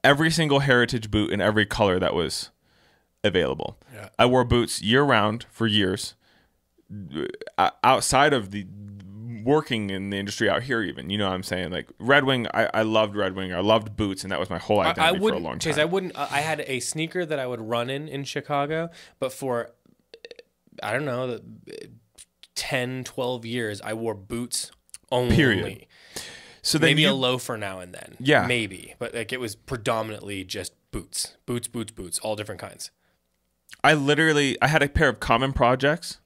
every single heritage boot in every color that was available. Yeah. I wore boots year round for years. Uh, outside of the working in the industry out here, even you know what I'm saying. Like Red Wing, I, I loved Red Wing. I loved boots, and that was my whole identity I, I for a long time. Chase, I wouldn't. I had a sneaker that I would run in in Chicago, but for I don't know, 10, 12 years, I wore boots only. Period. So then maybe you, a loafer now and then. Yeah, maybe, but like it was predominantly just boots, boots, boots, boots, all different kinds. I literally, I had a pair of Common Projects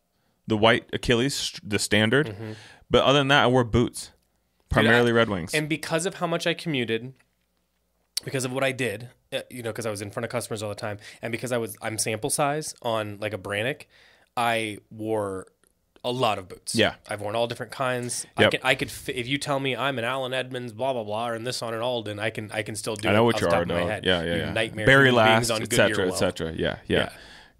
the white Achilles, the standard, mm-hmm. But other than that, I wore boots, primarily Dude, I, Red Wings. And because of how much I commuted, because of what I did, uh, you know, because I was in front of customers all the time, and because I was I'm sample size on like a Brannick, I wore a lot of boots. Yeah, I've worn all different kinds. Yep. I, can, I could if you tell me I'm an Allen Edmonds, blah blah blah, in this on an Alden, I can I can still do. I know it what you are. No. Yeah, yeah, yeah. Nightmare. Barry Last, etc. etc. Yeah, yeah. yeah.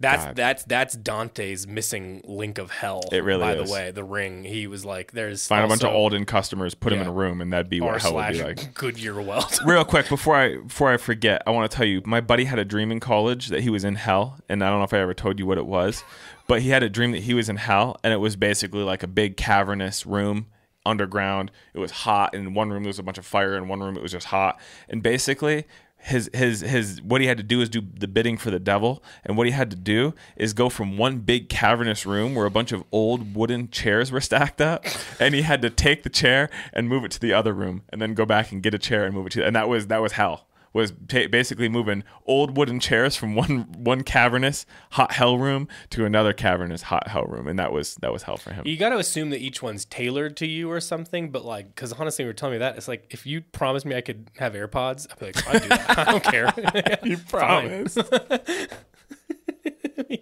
That's God. that's that's Dante's missing link of hell. It really by is. the way, the ring. He was like, "There's find also, a bunch of Alden customers, put yeah, them in a room, and that'd be what hell would be like." Goodyear Weld. Real quick, before I before I forget, I want to tell you, my buddy had a dream in college that he was in hell, and I don't know if I ever told you what it was, but he had a dream that he was in hell, and it was basically like a big cavernous room underground. It was hot. In one room, there was a bunch of fire. In one room, it was just hot. And basically, his his his what he had to do is do the bidding for the devil and what he had to do is go from one big cavernous room where a bunch of old wooden chairs were stacked up and he had to take the chair and move it to the other room and then go back and get a chair and move it to and that was that was hell was basically moving old wooden chairs from one one cavernous hot hell room to another cavernous hot hell room, and that was that was hell for him. You got to assume that each one's tailored to you or something, but like, because honestly, you were telling me that it's like if you promised me I could have AirPods, I'd be like, I do, that. I don't care. you promised.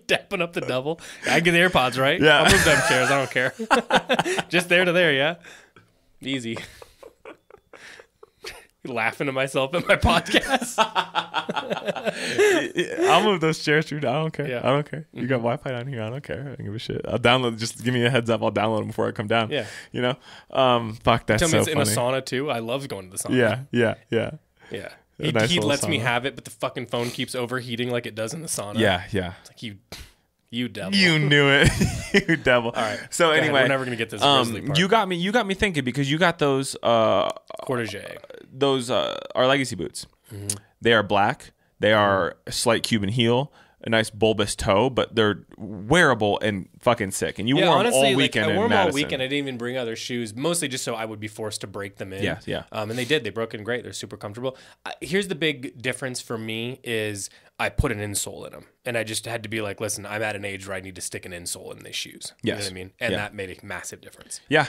dapping up the double. I get the AirPods, right? Yeah. I'll move them chairs. I don't care. Just there to there, yeah. Easy laughing to myself in my podcast. I'll move those chairs, through. I don't care. Yeah. I don't care. You got mm-hmm. Wi Fi down here. I don't care. I don't give a shit. I'll download. Just give me a heads up. I'll download them before I come down. Yeah. You know. Um. Fuck. That's Tell me so it's funny. in a sauna too. I love going to the sauna. Yeah. Yeah. Yeah. Yeah. He, nice he lets sauna. me have it, but the fucking phone keeps overheating like it does in the sauna. Yeah. Yeah. It's like you. You devil. You knew it. you devil. All right. So Go anyway, ahead. we're never gonna get this. Um, you got me. You got me thinking because you got those uh, cortege. Uh, those uh, legacy boots. Mm-hmm. They are black. They are a slight Cuban heel, a nice bulbous toe, but they're wearable and fucking sick. And you yeah, wore honestly, them all weekend. Like, I wore them all weekend. I didn't even bring other shoes, mostly just so I would be forced to break them in. Yeah, yeah. Um, and they did. They broke in great. They're super comfortable. Uh, here's the big difference for me is I put an insole in them, and I just had to be like, listen, I'm at an age where I need to stick an insole in these shoes. Yes. I mean? And yeah. that made a massive difference. Yeah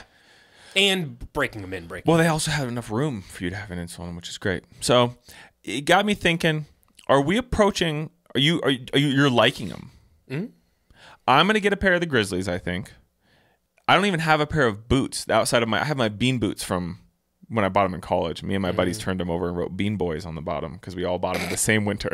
and breaking them in. Breaking. Well, they also have enough room for you to have an insulin, which is great. So it got me thinking: Are we approaching? Are you? Are, you, are you? You're liking them. Mm -hmm. I'm gonna get a pair of the Grizzlies. I think. I don't even have a pair of boots outside of my. I have my bean boots from when I bought them in college, me and my mm. buddies turned them over and wrote Bean Boys on the bottom because we all bought them the same winter.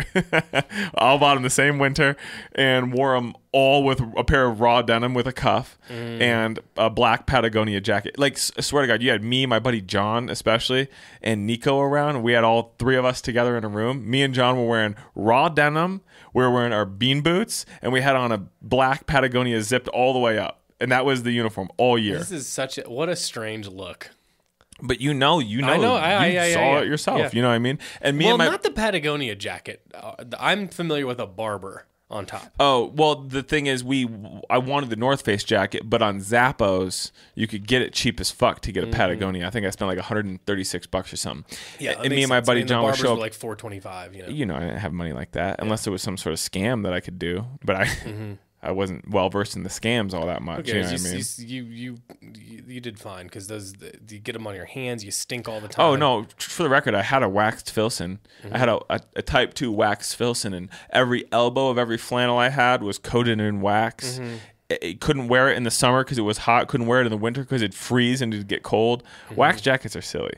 all bought them the same winter and wore them all with a pair of raw denim with a cuff mm. and a black Patagonia jacket. Like, I swear to God, you had me, my buddy John, especially, and Nico around. We had all three of us together in a room. Me and John were wearing raw denim, we were wearing our bean boots, and we had on a black Patagonia zipped all the way up. And that was the uniform all year. This is such a, what a strange look. But you know, you know, I know, you I, I, saw it yourself. Yeah. You know what I mean? And me well, and my not the Patagonia jacket. Uh, I'm familiar with a barber on top. Oh well, the thing is, we I wanted the North Face jacket, but on Zappos you could get it cheap as fuck to get a mm-hmm. Patagonia. I think I spent like 136 bucks or something. Yeah, and me and my buddy I mean, John would show up like 425. You know, you know, I didn't have money like that yeah. unless there was some sort of scam that I could do. But I, mm-hmm. I wasn't well versed in the scams all that much. Okay, you, know you, I mean? you, you, you, you did fine because those you get them on your hands, you stink all the oh, time. Oh no! For the record, I had a waxed Filson. Mm-hmm. I had a, a, a, type two waxed Filson, and every elbow of every flannel I had was coated in wax. Mm-hmm. It, it couldn't wear it in the summer because it was hot. Couldn't wear it in the winter because it'd freeze and it'd get cold. Mm-hmm. Wax jackets are silly.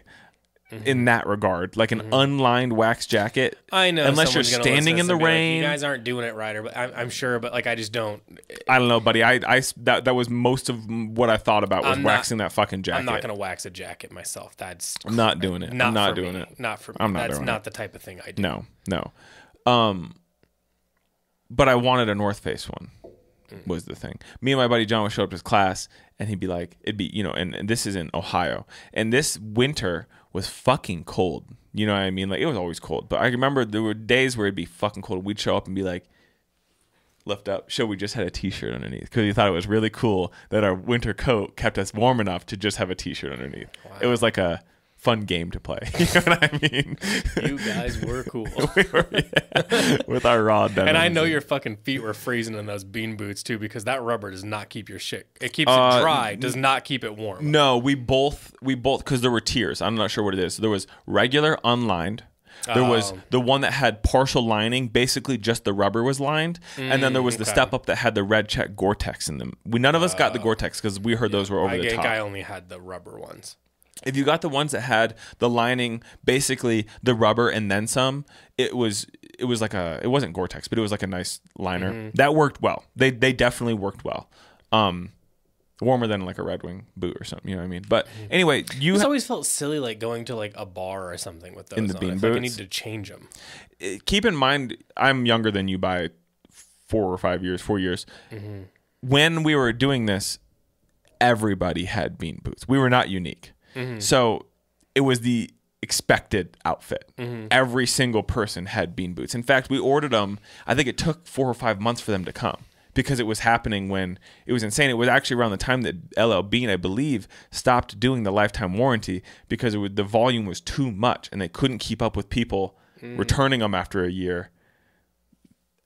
Mm-hmm. in that regard, like an mm-hmm. unlined wax jacket. I know, unless you're standing in the rain. Like, you guys aren't doing it Ryder. But I'm, I'm, sure, but like I just don't. I don't know, buddy. I, I that that was most of what I thought about was waxing that fucking jacket. I'm not gonna wax a jacket myself. That's I'm not doing it. Not I'm not doing me. it. Not for me. I'm not That's not it. the type of thing I do. No, no. Um, but I wanted a North Face one. Mm. Was the thing. Me and my buddy John would show up to his class, and he'd be like, "It'd be you know," and, and this is in Ohio, and this winter was fucking cold. You know what I mean? Like it was always cold, but I remember there were days where it'd be fucking cold. We'd show up and be like, lift up, show we just had a t-shirt underneath because we thought it was really cool that our winter coat kept us warm enough to just have a t-shirt underneath. Wow. It was like a fun game to play. You know what I mean? you guys were cool. we were, yeah, with our rod. down. And I know your fucking feet were freezing in those bean boots too, because that rubber does not keep your shit. It keeps uh, it dry, does not keep it warm. No, we both we both because there were tiers. I'm not sure what it is. So there was regular unlined. There was oh. the one that had partial lining, basically just the rubber was lined, mm, and then there was mm, okay. the step up that had the red check Gore-Tex in them. We none of us uh, got the uh, Gore-Tex because we heard yeah, those were over I the top. I only had the rubber ones if you got the ones that had the lining basically the rubber and then some it was it was like a it wasn't gore-tex but it was like a nice liner mm-hmm. that worked well they they definitely worked well um warmer than like a red wing boot or something you know what i mean but mm-hmm. anyway you ha- always felt silly like going to like a bar or something with those in the on. bean I boots. Like i need to change them it, eh, keep in mind i'm younger than you by four or five years four years mm-hmm. when we were doing this everybody had bean boots we were not unique Mm-hmm. So it was the expected outfit. Mm-hmm. Every single person had bean boots. In fact, we ordered them. I think it took four or five months for them to come because it was happening when it was insane. It was actually around the time that LL Bean, I believe, stopped doing the lifetime warranty because was, the volume was too much and they couldn't keep up with people mm. returning them after a year,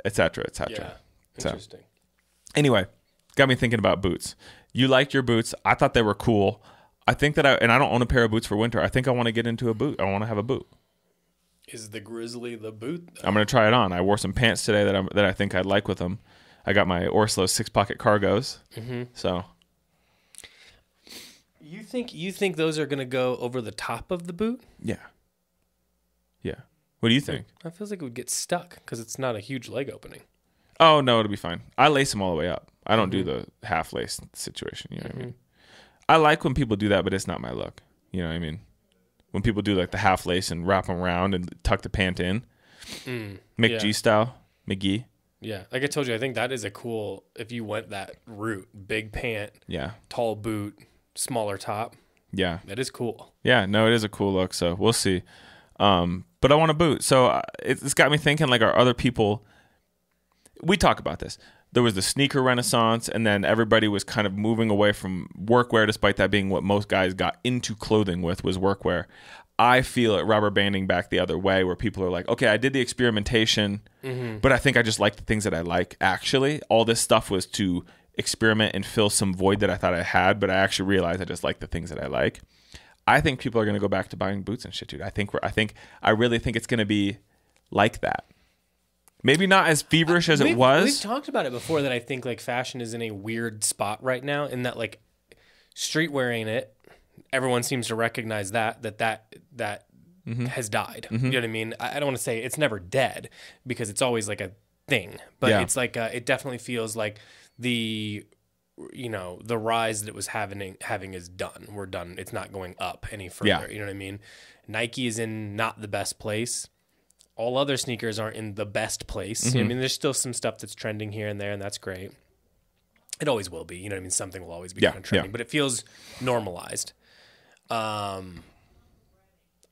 etc., etc. Yeah. Interesting. So, anyway, got me thinking about boots. You liked your boots. I thought they were cool. I think that I and I don't own a pair of boots for winter. I think I want to get into a boot. I want to have a boot. Is the grizzly the boot? Though? I'm gonna try it on. I wore some pants today that I that I think I'd like with them. I got my Orslo six pocket cargos. Mm-hmm. So you think you think those are gonna go over the top of the boot? Yeah. Yeah. What do you think? That feels like it would get stuck because it's not a huge leg opening. Oh no, it'll be fine. I lace them all the way up. I don't mm-hmm. do the half lace situation. You know mm-hmm. what I mm-hmm. mean? I like when people do that, but it's not my look. You know what I mean? When people do like the half lace and wrap them around and tuck the pant in, mm, yeah. style, McGee. Yeah, like I told you, I think that is a cool if you went that route: big pant, yeah, tall boot, smaller top. Yeah, that is cool. Yeah, no, it is a cool look. So we'll see. Um, but I want a boot, so uh, it's got me thinking. Like, are other people? We talk about this there was the sneaker renaissance, and then everybody was kind of moving away from workwear, despite that being what most guys got into clothing with was workwear. I feel it rubber banding back the other way, where people are like, okay, I did the experimentation, mm-hmm. but I think I just like the things that I like. Actually, all this stuff was to experiment and fill some void that I thought I had, but I actually realized I just like the things that I like. I think people are going to go back to buying boots and shit, dude. I think we're, I think I really think it's going to be like that. Maybe not as feverish as it was. We've talked about it before that I think like fashion is in a weird spot right now in that like street wearing it, everyone seems to recognize that that that that mm-hmm. has died. Mm-hmm. You know what I mean? I, I don't want to say it's never dead because it's always like a thing, but yeah. it's like uh, it definitely feels like the you know the rise that it was having having is done. We're done. It's not going up any further. Yeah. You know what I mean? Nike is in not the best place all other sneakers aren't in the best place. Mm-hmm. I mean, there's still some stuff that's trending here and there, and that's great. It always will be. You know what I mean? Something will always be yeah, kind of trending, yeah. but it feels normalized. Um,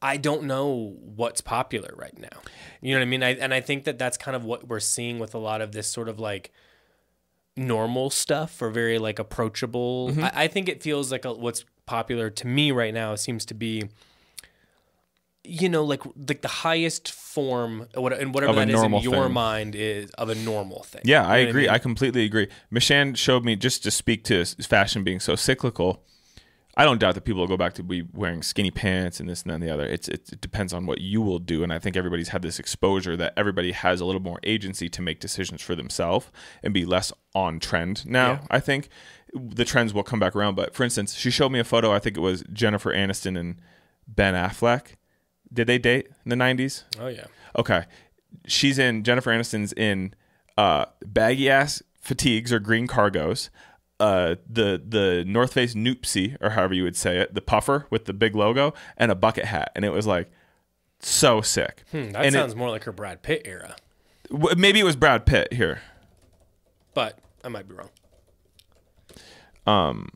I don't know what's popular right now. You know what I mean? I, and I think that that's kind of what we're seeing with a lot of this sort of like normal stuff or very like approachable. Mm-hmm. I, I, think it feels like a, what's popular to me right now seems to be you know, like like the highest form and whatever that is in your thing. mind is of a normal thing. Yeah, you know I agree. I, mean? I, completely agree. Michan showed me just to speak to fashion being so cyclical. I don't doubt that people will go back to be wearing skinny pants and this and then and the other. It's it, it depends on what you will do, and I think everybody's had this exposure that everybody has a little more agency to make decisions for themselves and be less on trend now. Yeah. I think the trends will come back around. But for instance, she showed me a photo. I think it was Jennifer Aniston and Ben Affleck did they date in the '90s? Oh yeah. Okay, she's in Jennifer Aniston's in uh, baggy ass fatigues or green cargos. Uh, the the North Face Noopsie or however you would say it, the puffer with the big logo and a bucket hat, and it was like so sick. Hmm, that and sounds it, more like her Brad Pitt era. W- maybe it was Brad Pitt here, but I might be wrong. Um,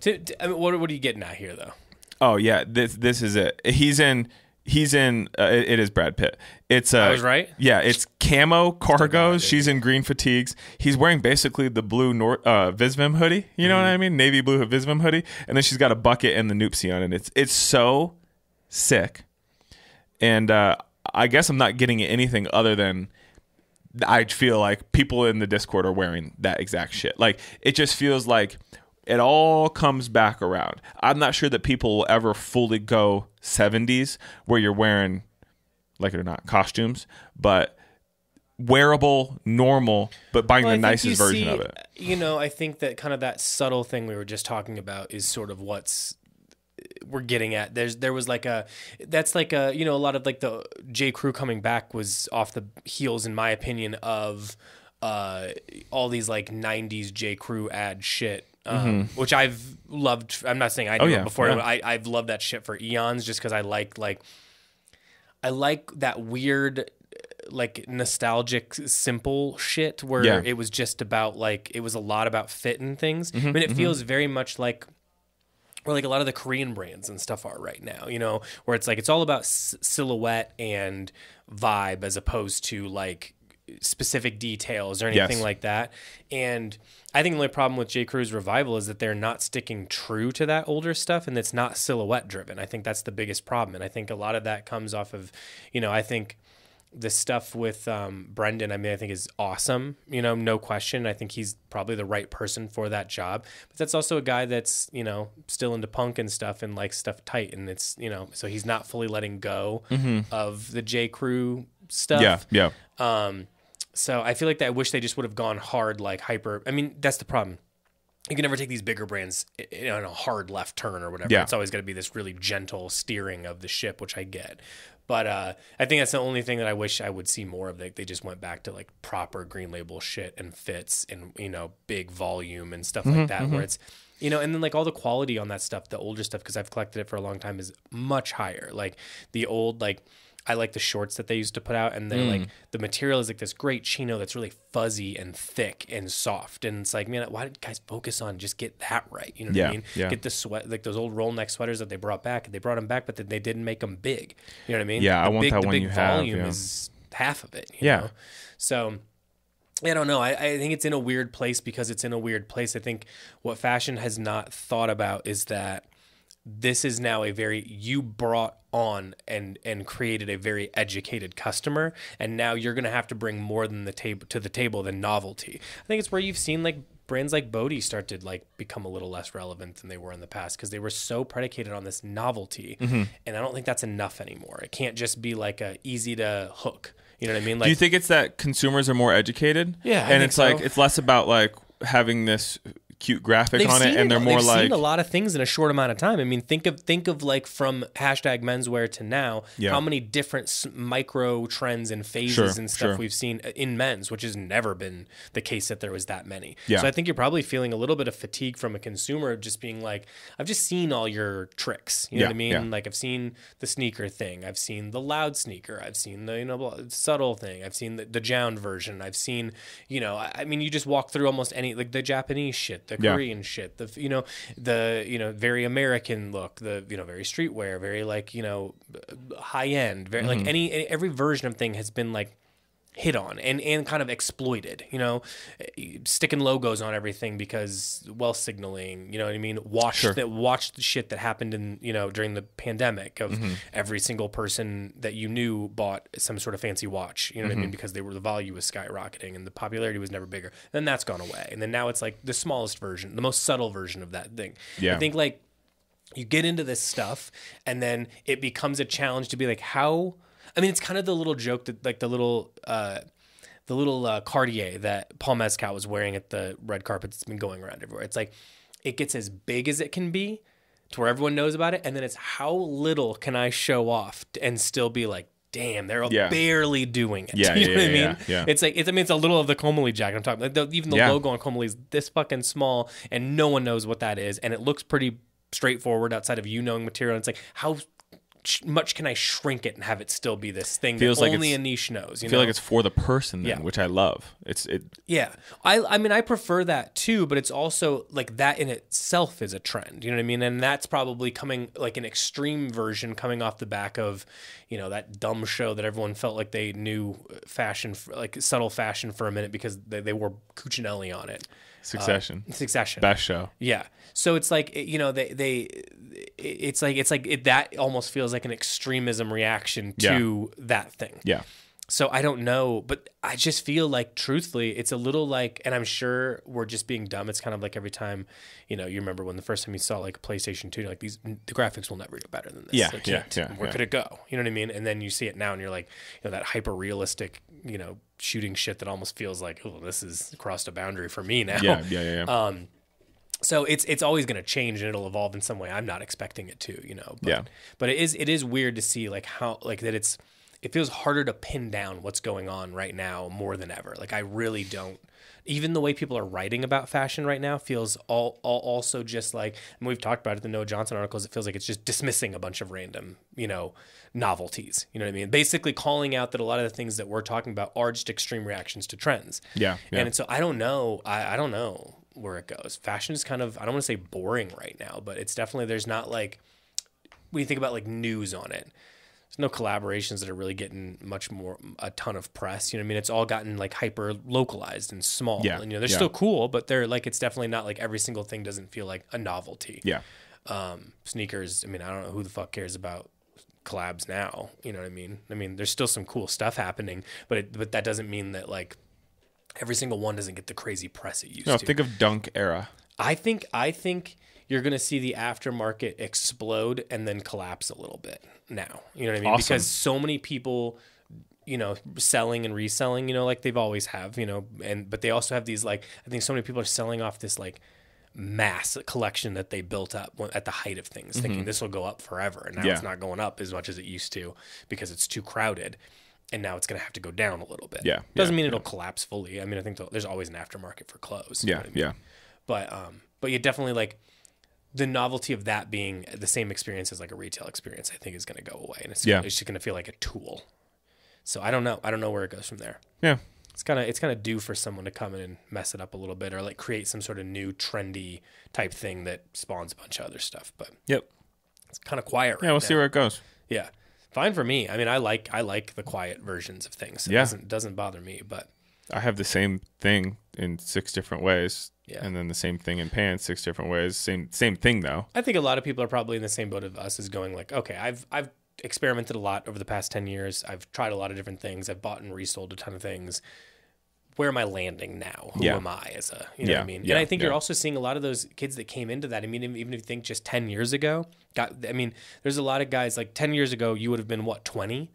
to, to I mean, what what are you getting at here though? Oh yeah, this this is it. He's in he's in uh, it is Brad Pitt. It's uh, I oh, was right. Yeah, it's camo cargos. She's in green fatigues. He's wearing basically the blue Nor- uh, Visvim hoodie. You know mm. what mm-hmm. I mean? Navy blue Visvim hoodie, and then she's got a bucket and the noopsie on it. It's it's so sick, and uh, I guess I'm not getting anything other than. I feel like people in the Discord are wearing that exact shit. Like it just feels like it all comes back around. I'm not sure that people will ever fully go 70s where you're wearing, like it or not, costumes, but wearable, normal, but buying well, the nicest version see, of it. You know, I think that kind of that subtle thing we were just talking about is sort of what's we're getting at there's there was like a that's like a you know a lot of like the J Crew coming back was off the heels in my opinion of uh all these like 90s J Crew ad shit um, mm-hmm. which I've loved. I'm not saying I oh, knew oh, yeah. it before. Yeah. I, I've loved that shit for eons, just because I like like I like that weird like nostalgic simple shit where yeah. it was just about like it was a lot about fit and things mm-hmm, I mean it mm-hmm. feels very much like where like a lot of the Korean brands and stuff are right now you know where it's like it's all about s- silhouette and vibe as opposed to like specific details or anything yes. like that. And I think the only problem with J. Crew's revival is that they're not sticking true to that older stuff and it's not silhouette driven. I think that's the biggest problem. And I think a lot of that comes off of, you know, I think the stuff with um, Brendan, I mean, I think is awesome, you know, no question. I think he's probably the right person for that job. But that's also a guy that's, you know, still into punk and stuff and likes stuff tight. And it's, you know, so he's not fully letting go mm-hmm. of the J. Crew stuff. Yeah. Yeah. Um, so I feel like that. I wish they just would have gone hard, like hyper. I mean, that's the problem. You can never take these bigger brands on a hard left turn or whatever. Yeah. It's always going to be this really gentle steering of the ship, which I get. But uh, I think that's the only thing that I wish I would see more of. Like they just went back to like proper green label shit and fits and you know big volume and stuff mm-hmm, like that, mm-hmm. where it's you know, and then like all the quality on that stuff, the older stuff because I've collected it for a long time is much higher. Like the old like I like the shorts that they used to put out, and they're mm. like the material is like this great chino that's really fuzzy and thick and soft, and it's like, man, why did guys focus on just get that right? You know what yeah, I mean? Yeah. Get the sweat like those old roll neck sweaters that they brought back. They brought them back, but then they didn't make them big. You know what I mean? Yeah, the I want big, that the one big you volume have, yeah. is half of it. yeah. Know? So. I don't know. I, I think it's in a weird place because it's in a weird place. I think what fashion has not thought about is that this is now a very you brought on and and created a very educated customer and now you're going to have to bring more than the table to the table than novelty i think it's where you've seen like brands like Bodhi start to like become a little less relevant than they were in the past because they were so predicated on this novelty, mm-hmm. and I don't think that's enough anymore. It can't just be like a easy to hook. You know what I mean? Like, Do you think it's that consumers are more educated? Yeah, I and it's so. like it's less about like having this cute graphic They've on it, and they're more They've like seen a lot of things in a short amount of time. I mean, think of think of like from hashtag menswear to now, yeah. how many different micro trends and phases sure, and stuff sure. we've seen uh, in men's, which has never been the case that there was that many. Yeah. So I think you're probably feeling a little bit of fatigue from a consumer of just being like, I've just seen all your tricks. You know yeah, what I mean? Yeah. Like I've seen the sneaker thing, I've seen the loud sneaker, I've seen the you know subtle thing, I've seen the, the jound version, I've seen you know I, I mean you just walk through almost any like the Japanese shit the yeah. Korean shit, the you know the you know very American look, the you know very streetwear, very like you know high end, very mm-hmm. like any every version of thing has been like hit on and, and kind of exploited, you know, sticking logos on everything because well signaling, you know what I mean? Watch sure. that watch the shit that happened in, you know, during the pandemic of mm-hmm. every single person that you knew bought some sort of fancy watch, you know what mm-hmm. I mean? Mm-hmm. Because they were the value was skyrocketing and the popularity was never bigger. Then that's gone away. And then now it's like the smallest version, the most subtle version of that thing. Yeah. I think like you get into this stuff and then it becomes a challenge to be like, how I mean, it's kind of the little joke that like the little uh, the little uh, Cartier that Paul Mescal was wearing at the red carpet that's been going around everywhere. It's like it gets as big as it can be to where everyone knows about it, and then it's how little can I show off and still be like, damn, they're yeah. barely doing it. Yeah, you know yeah, what yeah, I mean? Yeah, It's like it's I mean it's a little of the Comely jacket I'm talking. about. even the logo on Comely is this fucking small, and no one knows what that is, and it looks pretty straightforward outside of you knowing material. And it's like how much can I shrink it and have it still be this thing Feels that like only a niche knows? You feel know? like it's for the person, then, yeah. which I love. It's it. Yeah, I I mean I prefer that too, but it's also like that in itself is a trend. You know what I mean? And that's probably coming like an extreme version coming off the back of, you know, that dumb show that everyone felt like they knew fashion, like subtle fashion for a minute because they, they wore Cuccinelli on it. Succession. Uh, succession. Best show. Yeah. So it's like you know they they it's like it's like it, that almost feels like an extremism reaction to yeah. that thing. Yeah. So I don't know, but I just feel like truthfully, it's a little like, and I'm sure we're just being dumb. It's kind of like every time, you know, you remember when the first time you saw like PlayStation Two, like these the graphics will never get better than this. Yeah, like, yeah, yeah. Where could it go? You know what I mean? And then you see it now, and you're like, you know, that hyper realistic, you know, shooting shit that almost feels like, oh, this is crossed a boundary for me now. Yeah, yeah, yeah. yeah. Um, so it's it's always going to change and it'll evolve in some way. I'm not expecting it to, you know. But, yeah. But it is it is weird to see like how like that it's it feels harder to pin down what's going on right now more than ever. Like I really don't even the way people are writing about fashion right now feels all, all also just like and we've talked about it the Noah Johnson articles it feels like it's just dismissing a bunch of random, you know, novelties. You know what I mean? Basically calling out that a lot of the things that we're talking about are just extreme reactions to trends. Yeah. yeah. And so I don't know. I, I don't know where it goes. Fashion is kind of I don't want to say boring right now, but it's definitely there's not like when you think about like news on it. There's no collaborations that are really getting much more a ton of press. You know, what I mean, it's all gotten like hyper localized and small. Yeah. And you know, they're yeah. still cool, but they're like it's definitely not like every single thing doesn't feel like a novelty. Yeah. Um, sneakers. I mean, I don't know who the fuck cares about collabs now. You know what I mean? I mean, there's still some cool stuff happening, but it, but that doesn't mean that like every single one doesn't get the crazy press it used no, to. Think of Dunk era. I think I think you're going to see the aftermarket explode and then collapse a little bit now. You know what I mean? Awesome. Because so many people you know selling and reselling you know like they've always have you know and but they also have these like i think so many people are selling off this like mass collection that they built up at the height of things, mm-hmm. thinking this will go up forever. And now yeah. it's not going up as much as it used to because it's too crowded and now it's going to have to go down a little bit. Yeah, doesn't yeah, mean it'll yeah. collapse fully. I mean, I think there's always an aftermarket for clothes. Yeah, I mean? yeah. But um, but you definitely like the novelty of that being the same experience as like a retail experience. I think is going to go away, and it's yeah. it's just going to feel like a tool. So I don't know. I don't know where it goes from there. Yeah, it's kind of it's kind of due for someone to come in and mess it up a little bit, or like create some sort of new trendy type thing that spawns a bunch of other stuff. But yep, it's kind of quiet. Right yeah, we'll now. see where it goes. Yeah fine for me. I mean, I like I like the quiet versions of things. It yeah. doesn't doesn't bother me, but I have the same thing in six different ways. Yeah. And then the same thing in pan six different ways. Same same thing though. I think a lot of people are probably in the same boat of us is going like, okay, I've I've experimented a lot over the past 10 years. I've tried a lot of different things. I've bought and resold a ton of things where am I landing now? Who yeah. am I as a, you know yeah. what I mean? Yeah. And I think you're also seeing a lot of those kids that came into that. I mean, even if you think just 10 years ago, got, I mean, there's a lot of guys like 10 years ago, you would have been what, 20?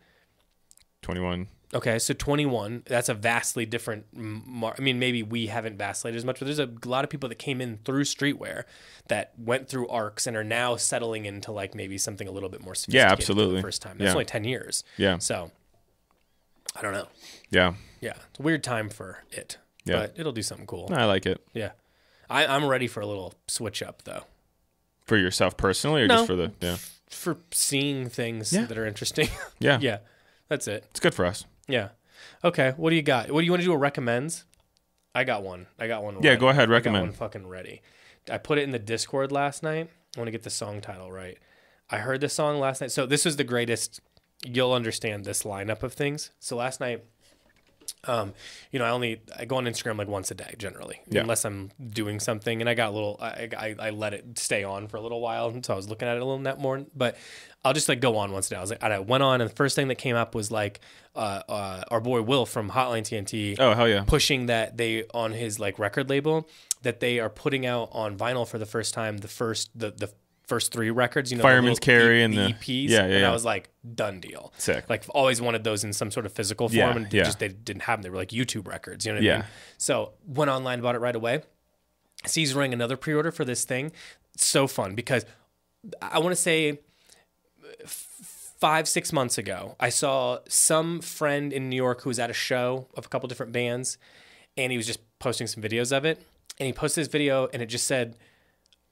21. Okay, so 21, that's a vastly different mar- I mean, maybe we haven't vacillated as much, but there's a lot of people that came in through streetwear that went through arcs and are now settling into like maybe something a little bit more sophisticated yeah, absolutely. for the first time. That's yeah. only 10 years. Yeah. So I don't know. Yeah. Yeah, it's a weird time for it. Yeah. But it'll do something cool. I like it. Yeah. I, I'm ready for a little switch up though. For yourself personally or No. just for the yeah. For seeing things Yeah. that are interesting. Yeah. yeah. That's it. It's good for us. Yeah. Okay. What do you got? What do you want to do? A recommends? I got one. I got one. Yeah, go ahead, I recommend. got one fucking ready. I put it in the Discord last night. I want to get the song title right. I heard the song last night. So this is the greatest. You'll understand this lineup of things. So last night um, you know, I only I go on Instagram like once a day generally, yeah. unless I'm doing something. And I got a little, I, I, I let it stay on for a little while, and so I was looking at it a little that morning. But I'll just like go on once a day. I was like, I went on, and the first thing that came up was like uh, uh, our boy Will from Hotline TNT. Oh hell yeah! Pushing that they on his like record label that they are putting out on vinyl for the first time the first the the first three records, you know, Fireman's Carry e- and the, EPs. Yeah, yeah, And yeah. I was like, done deal. Sick. Like always wanted those in some sort of physical form, yeah, and yeah. just they didn't have them. They were like YouTube records. You know what yeah. I mean? So went online, bought it right away. Sees running another pre-order for this thing. so fun because I want to say. Uh, five six months ago, I saw some friend in New York who was at a show of a couple different bands, and he was just posting some videos of it. And he posted this video, and it just said,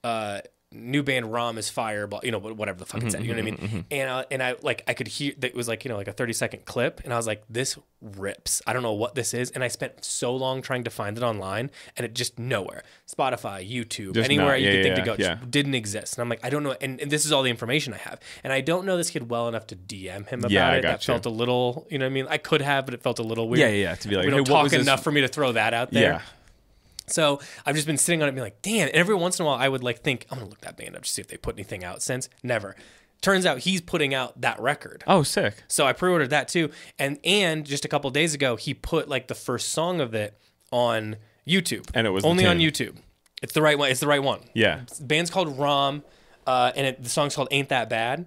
uh, new band Rom is Fireball, you know, whatever the fuck it said. Mm-hmm, you know what I mm-hmm, mean? Mm-hmm. And uh, and I like I could hear that it was like you know like a thirty second clip, and I was like, this rips. I don't know what this is, and I spent so long trying to find it online, and it just nowhere. Spotify, YouTube, just anywhere not, you yeah, could yeah, think yeah, to go, didn't exist. And I'm like, I don't know, and, and, this is all the information I have, and I don't know this kid well enough to DM him about it. That you. felt a little, you know, what I mean, I could have, but it felt a little weird. Yeah, yeah, to be like, we don't hey, talk enough this? for me to throw that out there. Yeah. So I've just been sitting on it, being like, damn. And every once in a while, I would like think, I'm gonna look that band up to see if they put anything out since. Never. Turns out he's putting out that record. Oh, sick. So I pre-ordered that too, and and just a couple days ago, he put like the first song of it on YouTube, and it was only on YouTube. It's the right one. It's the right one. Yeah. The band's called Rom, uh, and it, the song's called "Ain't That Bad."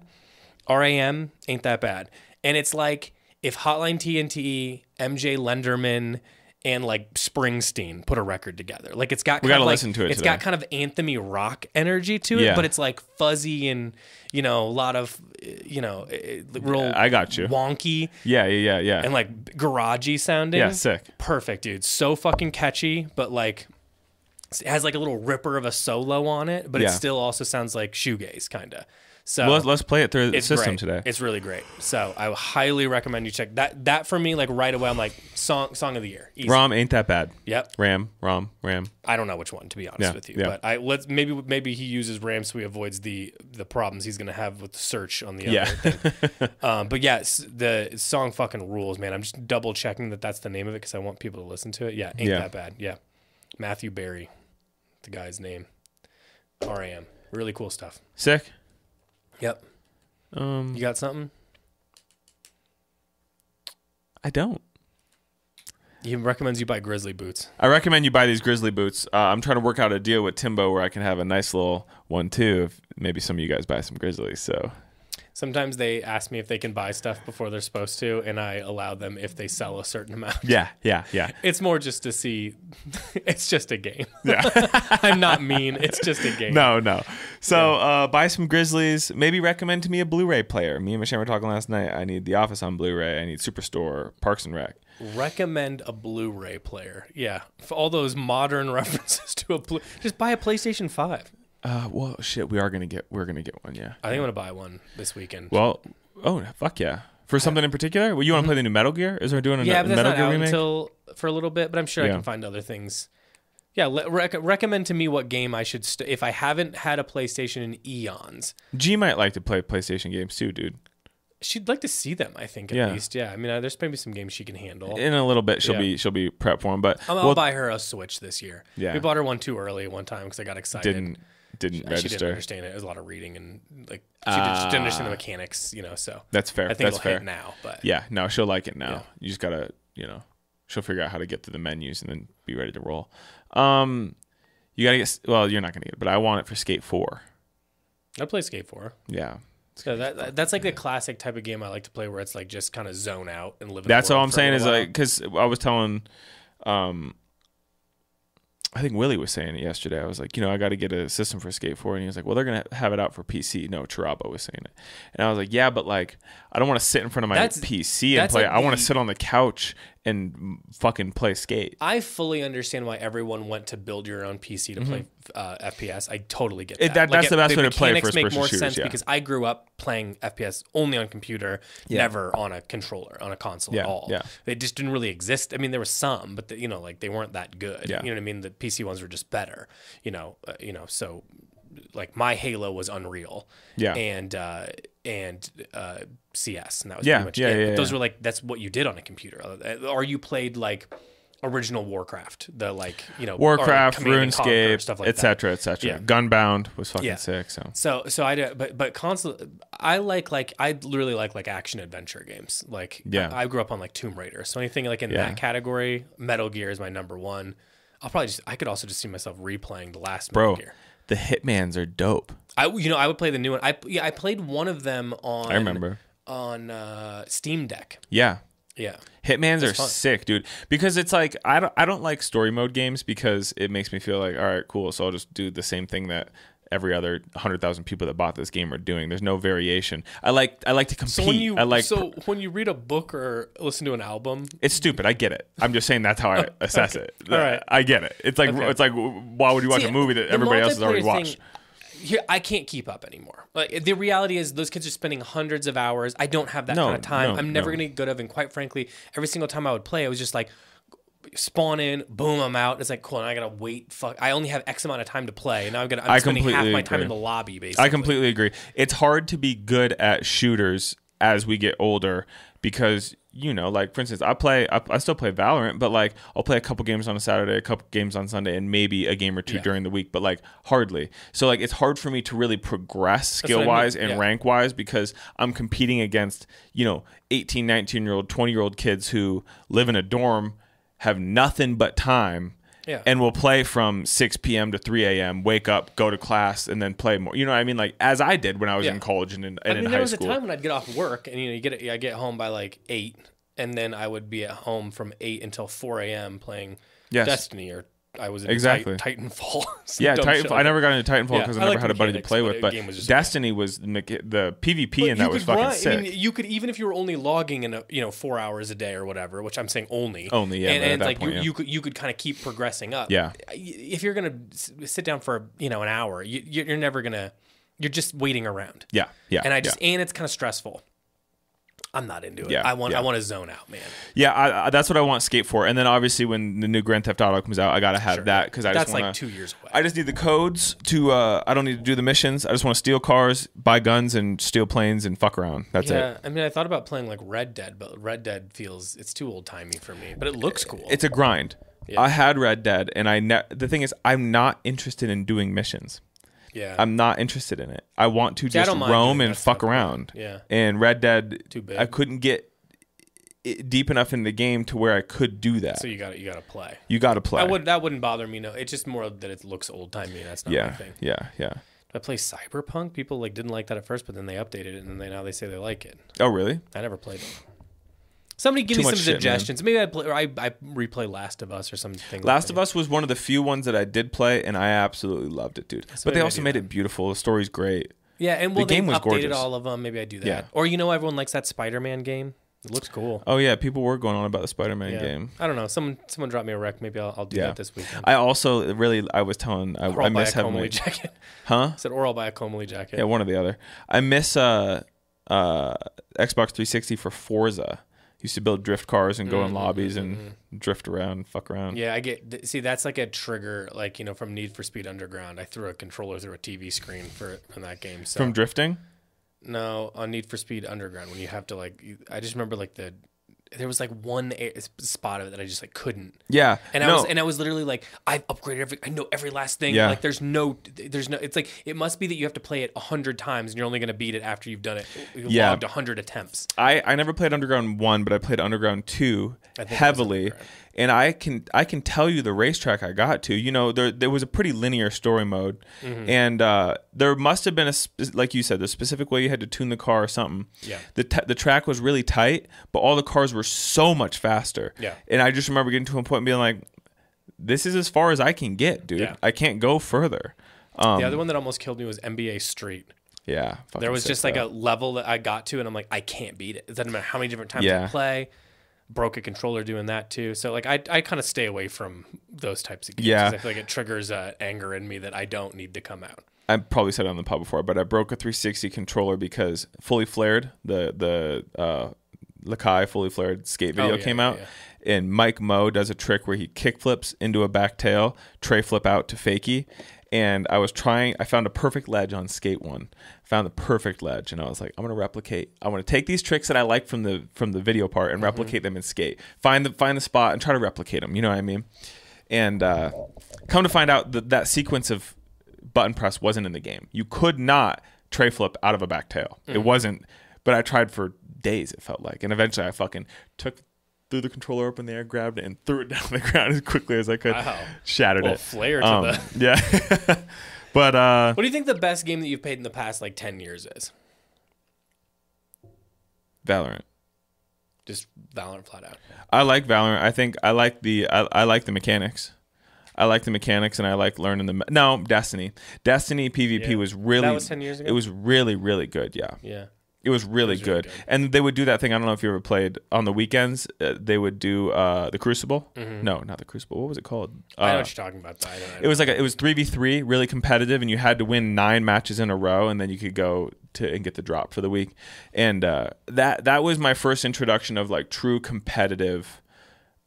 R A M ain't that bad, and it's like if Hotline TNT, MJ Lenderman and like Springsteen put a record together. Like it's got we gotta listen to it. It's today. got kind of anthemy rock energy to it, yeah. but it's like fuzzy and you know a lot of you know eh, eh, real. Yeah, I got you wonky. Yeah, yeah, yeah, yeah. And like garagey sounding. Yeah, sick. Perfect, dude. So fucking catchy, but like it has like a little ripper of a solo on it, but yeah. it still also sounds like shoegaze kind of. So let's, let's play it through the system great. today. It's really great. So I highly recommend you check that. That for me, like right away, I'm like song song of the year. Easy. Rom ain't that bad. Yep. Ram, Rom, Ram. I don't know which one to be honest yeah, with you, yeah. but I let's maybe maybe he uses Ram so he avoids the the problems he's gonna have with the search on the other yeah. thing. um, but yeah, the song fucking rules, man. I'm just double checking that that's the name of it because I want people to listen to it. Yeah, ain't yeah. that bad. Yeah, Matthew Barry, the guy's name. R.A.M. Really cool stuff. Sick. Yep. Um, you got something? I don't. He recommends you buy grizzly boots. I recommend you buy these grizzly boots. Uh, I'm trying to work out a deal with Timbo where I can have a nice little one too. If maybe some of you guys buy some grizzlies, so Sometimes they ask me if they can buy stuff before they're supposed to, and I allow them if they sell a certain amount. Yeah, yeah, yeah. It's more just to see. it's just a game. Yeah, I'm not mean. It's just a game. No, no. So yeah. uh, buy some Grizzlies. Maybe recommend to me a Blu-ray player. Me and Michelle were talking last night. I need The Office on Blu-ray. I need Superstore, Parks and Rec recommend a Blu-ray player. Yeah, for all those modern references to a Blu. just buy a PlayStation Five. Uh, well, shit, we are gonna get we're gonna get one. Yeah, I think I'm gonna buy one this weekend. Well, oh fuck yeah! For something in particular, well, you want to mm-hmm. play the new Metal Gear? Is there doing a yeah, Metal Gear remake? until for a little bit. But I'm sure I can find other things. Yeah, le- rec- recommend to me what game I should st- if I haven't had a PlayStation in eons. G might like to play PlayStation games too, dude. She'd like to see them. I think at Yeah. least. Yeah, I mean, uh, there's maybe some games she can handle. In a little bit, she'll Yeah. be she'll be prepped for them. But I'll, I'll buy her a Switch this year. Yeah. we bought her one too early one time because I got excited. didn't didn't she, register. She didn't understand it. It was a lot of reading and like she uh, didn't ah. understand the mechanics, you know. So that's fair. I think that's fair. now, but yeah, no, she'll like it now. Yeah. You just gotta, you know, she'll figure out how to get to the menus and then be ready to roll. Um, you gotta get. Well, you're not gonna get it, but I want it for Skate Four. I play Skate Four. Yeah. So that, that's like the classic type of game I like to play, where it's like just kind of zone out and live. That's all I'm saying is like because I was telling, um, I think Willie was saying it yesterday. I was like, you know, I got to get a system for Skate 4. And he was like, well, they're going to have it out for PC. No, Chiraba was saying it. And I was like, yeah, but like, I don't want to sit in front of my that's, PC and play. I want to sit on the couch and fucking play skate. I fully understand why everyone went to build your own PC to mm-hmm. play uh, FPS. I totally get that. It, that like that's it, the best the way to play first make more shooters, sense yeah. because I grew up playing FPS only on computer, yeah. never on a controller, on a console yeah. at all. Yeah. They just didn't really exist. I mean, there was some, but the, you know, like they weren't that good. Yeah. You know what I mean? The PC ones were just better. You know, uh, you know, so like my Halo was unreal. Yeah. And uh, and uh, CS, and that was yeah, pretty much yeah, it. Yeah, but those were like that's what you did on a computer, or uh, you played like original Warcraft, the like you know Warcraft, RuneScape, stuff like et cetera, et cetera. Yeah. Gunbound was fucking yeah. sick. So so so I do, but but console I like like I literally like like action adventure games. Like yeah, I, I grew up on like Tomb Raider, so anything like in yeah. that category, Metal Gear is my number one. I'll probably just I could also just see myself replaying the last Bro. Metal Gear. The Hitmans are dope. I you know I would play the new one. I yeah I played one of them on. I remember on uh, Steam Deck. Yeah. Yeah. Hitmans are fun. sick, dude. Because it's like I don't I don't like story mode games because it makes me feel like all right, cool. So I'll just do the same thing that every other hundred thousand people that bought this game are doing. There's no variation. I like I like to compete. So when you I like so pr- when you read a book or listen to an album, it's stupid. I get it. I'm just saying that's how I assess okay. it. All right, I get it. It's like okay. it's like why would you watch See, a movie that everybody else has already watched? Thing, here, I can't keep up anymore. Like the reality is, those kids are spending hundreds of hours. I don't have that no, kind of time. No, I'm never no. going to get good of. And quite frankly, every single time I would play, it was just like, spawn in, boom, I'm out. It's like cool. and I gotta wait. Fuck, I only have X amount of time to play, and now I'm gonna I'm I spending half my time in the lobby. Basically, I completely agree. It's hard to be good at shooters as we get older because you know, like for instance, I play, I, I, still play Valorant, but like I'll play a couple games on a Saturday, a couple games on Sunday, and maybe a game or two yeah. during the week, but like hardly. So like it's hard for me to really progress skill wise I mean. yeah. and rank wise because I'm competing against, you know, 18, 19 year old, 20 year old kids who live in a dorm, have nothing but time yeah. And we'll play from 6 p.m. to 3 a.m., wake up, go to class, and then play more. You know what I mean? Like, as I did when I was Yeah. in college and in, and I mean, in there was a time when I'd get off work, and you know, you get I get home by like eight, and then I would be at home from eight until four a.m. playing Yes. Destiny or I was exactly tit- Titanfall. yeah, Titanfall. Show. I never got into Titanfall because yeah, I, I never had a buddy to play with. But, was Destiny was the, the PvP but in that was fucking run, sick. I mean, you could even if you were only logging in a, you know four hours a day or whatever, which I'm saying only. Only yeah. And, and like point, you, yeah. you, could you could kind of keep progressing up. Yeah. If you're gonna sit down for you know an hour, you, you're never gonna you're just waiting around. Yeah. Yeah. And I just yeah. and it's kind of stressful. I'm not into it. Yeah, I want yeah. I want to zone out, man. Yeah, I, I, that's what I want Skate for. And then obviously when the new Grand Theft Auto comes out, I gotta have sure. that because I that's wanna, like two years away. I just need the codes to. Uh, I don't need to do the missions. I just want to steal cars, buy guns, and steal planes and fuck around. That's yeah, it. I mean, I thought about playing like Red Dead, but Red Dead feels it's too old timey for me. But it looks cool. It's a grind. Yeah. I had Red Dead, and I ne- the thing is, I'm not interested in doing missions. Yeah. I'm not interested in it. I want to See, just roam and fuck around. Yeah. And Red Dead Too big. I couldn't get deep enough in the game to where I could do that. So you got you got to play. You got to play. That would that wouldn't bother me no. It's just more that it looks old timey. That's not yeah, my thing. Yeah. Yeah. I play Cyberpunk. People like didn't like that at first, but then they updated it, and they now they say they like it. Oh, really? I never played it. Somebody give me some suggestions. Maybe I, play, I, I replay Last of Us or something. Last like of Us was one of the few ones that I did play, and I absolutely loved it, dude. So but they also made that. it beautiful. The story's great. Yeah, and well, the game was updated gorgeous. all of them. Maybe I do that. Yeah. Or you know, everyone likes that Spider-Man game. It looks cool. Oh yeah, people were going on about the Spider-Man yeah. game. I don't know. Someone someone dropped me a rec. Maybe I'll, I'll do yeah. that this weekend. I also really I was telling I, I miss having a jacket. Huh? I said or I'll buy a Comely jacket. Yeah, one or the other. I miss uh uh Xbox 360 for Forza used to build drift cars and go mm-hmm, in lobbies mm-hmm. and mm-hmm. drift around and fuck around. Yeah, I get see that's like a trigger like you know from Need for Speed Underground. I threw a controller through a TV screen for in that game. So. From drifting? No, on Need for Speed Underground when you have to like I just remember like the there was like one spot of it that I just like couldn't. Yeah. And I no. was and I was literally like I've upgraded every I know every last thing. Yeah. Like there's no there's no it's like it must be that you have to play it 100 times and you're only going to beat it after you've done it you yeah. logged 100 attempts. I I never played Underground 1, but I played Underground 2 heavily and I can I can tell you the racetrack I got to. You know, there there was a pretty linear story mode, mm-hmm. and uh, there must have been a like you said the specific way you had to tune the car or something. Yeah. The t- the track was really tight, but all the cars were so much faster. Yeah. And I just remember getting to a point and being like, "This is as far as I can get, dude. Yeah. I can't go further." Um, the other one that almost killed me was NBA Street. Yeah. There was just like a level that I got to, and I'm like, I can't beat it. It doesn't matter how many different times yeah. I play broke a controller doing that too. So like I I kind of stay away from those types of games. Yeah, I feel like it triggers uh, anger in me that I don't need to come out. I probably said it on the pod before, but I broke a 360 controller because fully flared the the uh, Lakai fully flared skate video oh, yeah, came out, yeah. and Mike Moe does a trick where he kick flips into a back tail, tray flip out to fakie, and I was trying. I found a perfect ledge on skate one found the perfect ledge and I was like, I'm gonna replicate. I want to take these tricks that I like from the from the video part and mm-hmm. replicate them in skate. Find the find the spot and try to replicate them. You know what I mean? And uh, come to find out that that sequence of button press wasn't in the game. You could not tray flip out of a back tail. Mm-hmm. It wasn't. But I tried for days. It felt like, and eventually I fucking took threw the controller up in the air, grabbed it, and threw it down on the ground as quickly as I could. Wow. Shattered well, it. Flare to um, the yeah. But uh, what do you think the best game that you've played in the past like ten years is? Valorant. Just Valorant flat out. I like Valorant. I think I like the I, I like the mechanics. I like the mechanics and I like learning the me- no Destiny. Destiny PvP yeah. was really that was ten years ago. It was really really good. Yeah. Yeah. It was really, it was good. good. and they would do that thing. I don't know if you ever played on the weekends. Uh, they would do uh, the Crucible. Mm-hmm. No, not the Crucible. What was it called? Uh, I know uh, what you're talking about. Though. I don't, I don't it was like a, it was three v three, really competitive, and you had to win nine matches in a row, and then you could go to and get the drop for the week. And uh, that that was my first introduction of like true competitive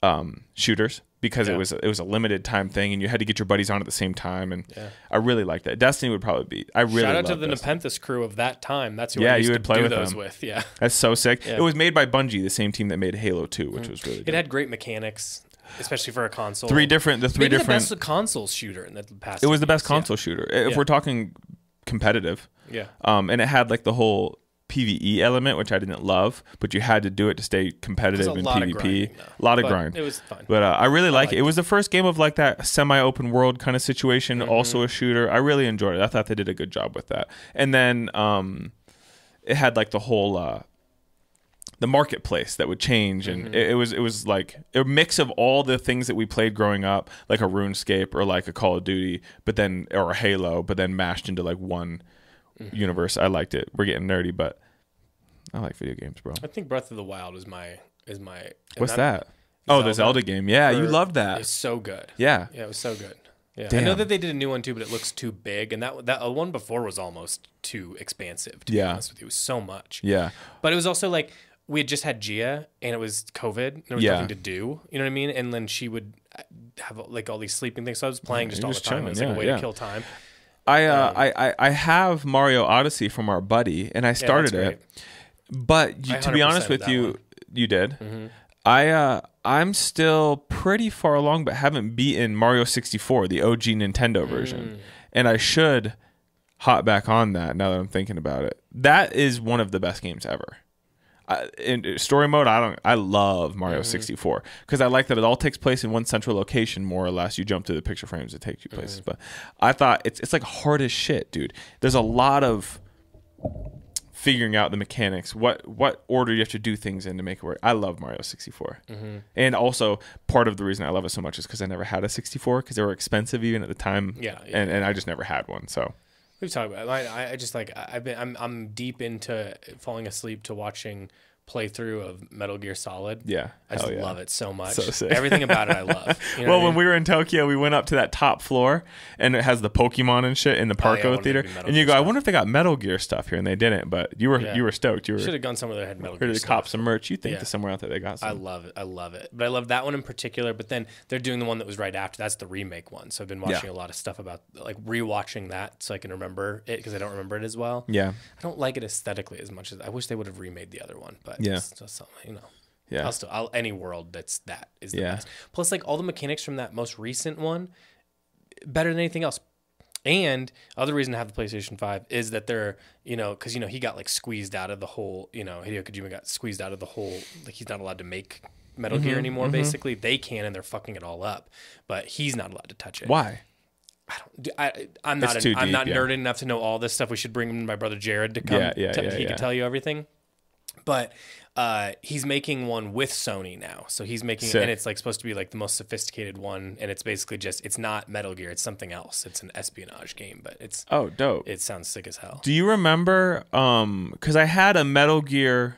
um, shooters because yeah. it was it was a limited time thing, and you had to get your buddies on at the same time. And yeah. I really like that. Destiny would probably be. I really shout out to the Destiny. Nepenthes crew of that time. That's who yeah, you would play with those them. with. Yeah, that's so sick. Yeah. It was made by Bungie, the same team that made Halo Two, which mm. was really. It dope. had great mechanics. Especially for a console, three different the three Maybe different the best console shooter in the past. It was the best console shooter. If we're talking competitive, yeah. Um, and it had like the whole PVE element, which I didn't love, but you had to do it to stay competitive in PvP. a lot of grind. It was fun. But uh, I really like it. it. was the first game of like that semi-open world kind of situation, mm-hmm. also a shooter. I really enjoyed it. I thought they did a good job with that. And then um, it had like the whole. Uh, the marketplace that would change and mm-hmm. it, it, was it was like a mix of all the things that we played growing up like a runescape or like a call of duty but then or a halo but then mashed into like one Mm-hmm. universe. I liked it. We're getting nerdy, but I like video games, bro. I think Breath of the Wild is my is my. What's that? Zelda. Oh, the Zelda game. Yeah, you loved that. It's so good. Yeah. Yeah, it was so good. Yeah. Damn. I know that they did a new one too, but it looks too big, and that that uh, one before was almost too expansive. To yeah. be honest with you, so much. Yeah. But it was also like we had just had Gia, and it was COVID, and there was yeah. nothing to do. You know what I mean? And then she would uh, have like all these sleeping things. So I was playing just all just the time. Chilling, it was yeah, a way yeah. to kill time. I, uh, I, I I have Mario Odyssey from our buddy, and I started yeah, it. But you, to be honest with you, one. you did. Mm-hmm. I uh, I'm still pretty far along, but haven't beaten Mario 64, the OG Nintendo version, mm. and I should hop back on that now that I'm thinking about it. That is one of the best games ever. I, in story mode, I don't. I love Mario mm-hmm. 64 because I like that it all takes place in one central location, more or less. You jump to the picture frames it take you places, mm-hmm. but I thought it's it's like hard as shit, dude. There's a lot of figuring out the mechanics, what what order you have to do things in to make it work. I love Mario 64, mm-hmm. and also part of the reason I love it so much is because I never had a 64 because they were expensive even at the time. Yeah, yeah, and and I just never had one, so. We've talked about. It. I, I just like I've been. I'm I'm deep into falling asleep to watching playthrough of Metal Gear Solid. Yeah. I just yeah. love it so much. So Everything about it I love. You know well, I mean? when we were in Tokyo, we went up to that top floor and it has the Pokemon and shit in the Parko oh, yeah, Theater. And you go, stuff. I wonder if they got Metal Gear stuff here and they didn't, but you were yeah. you were stoked. You were, should have gone somewhere that had Metal Gear. Heard the cops some merch. You think yeah. somewhere out there they got some. I love it. I love it. But I love that one in particular, but then they're doing the one that was right after. That's the remake one. So I've been watching a lot of stuff about like rewatching that so I can remember it because I don't remember it as well. Yeah. I don't like it aesthetically as much as I wish they would have remade the other one, but yeah. Just, you know. Yeah. I'll still, I'll, any world that's that is the yeah. best. Plus, like all the mechanics from that most recent one, better than anything else. And other reason to have the PlayStation 5 is that they're, you know, because, you know, he got like squeezed out of the whole, you know, Hideo Kojima got squeezed out of the whole, like, he's not allowed to make Metal mm-hmm, Gear anymore, mm-hmm. basically. They can, and they're fucking it all up, but he's not allowed to touch it. Why? I don't. I, I'm not. An, deep, I'm not yeah. nerd enough to know all this stuff. We should bring my brother Jared to come. Yeah, yeah, to, yeah He yeah. can tell you everything but uh, he's making one with Sony now. So he's making, Sick. and it's like supposed to be like the most sophisticated one, and it's basically just it's not Metal Gear, it's something else. It's an espionage game, but it's oh dope. It sounds sick as hell. Do you remember? Um, because I had a Metal Gear.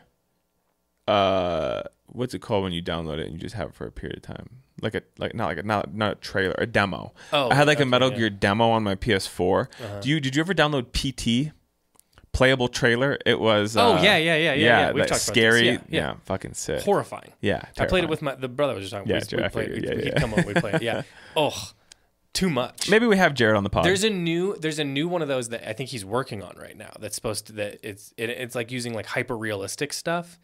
Uh, what's it called when you download it and you just have it for a period of time? Like a like not like a not not a trailer, a demo. Oh, I had like okay, a Metal yeah. Gear demo on my PS4. Uh-huh. Do you did you ever download PT? playable trailer. It was. Oh uh, yeah, yeah, yeah, yeah. yeah We've talked scary. About Yeah, yeah. yeah, fucking sick. Horrifying. Yeah, terrifying. I played it with my the brother was just talking. Yeah, we, Jared, we I played. Figured, we, yeah, yeah. come up. We played. Yeah. oh, too much. Maybe we have Jared on the pod. There's a new. There's a new one of those that I think he's working on right now. That's supposed to. That it's it, it's like using like hyper realistic stuff.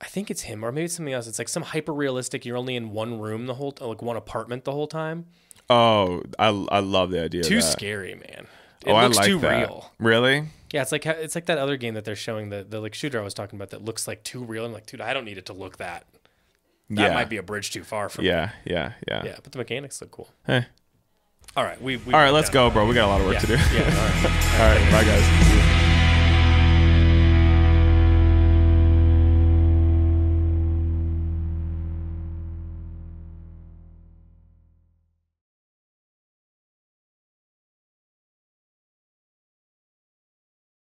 I think it's him or maybe it's something else. It's like some hyper realistic. You're only in one room the whole like one apartment the whole time. Oh, I I love the idea. Too scary, man. Oh, it oh, looks I like too that. real. Really? Yeah, it's like it's like that other game that they're showing the the like shooter I was talking about that looks like too real. I'm like, dude, I don't need it to look that. That yeah. might be a bridge too far for Yeah, me. yeah, yeah. Yeah, but the mechanics look cool. Hey. All right, we. we all right, let's down. go, bro. We got a lot of work yeah. to do. Yeah. All right. all right, bye guys.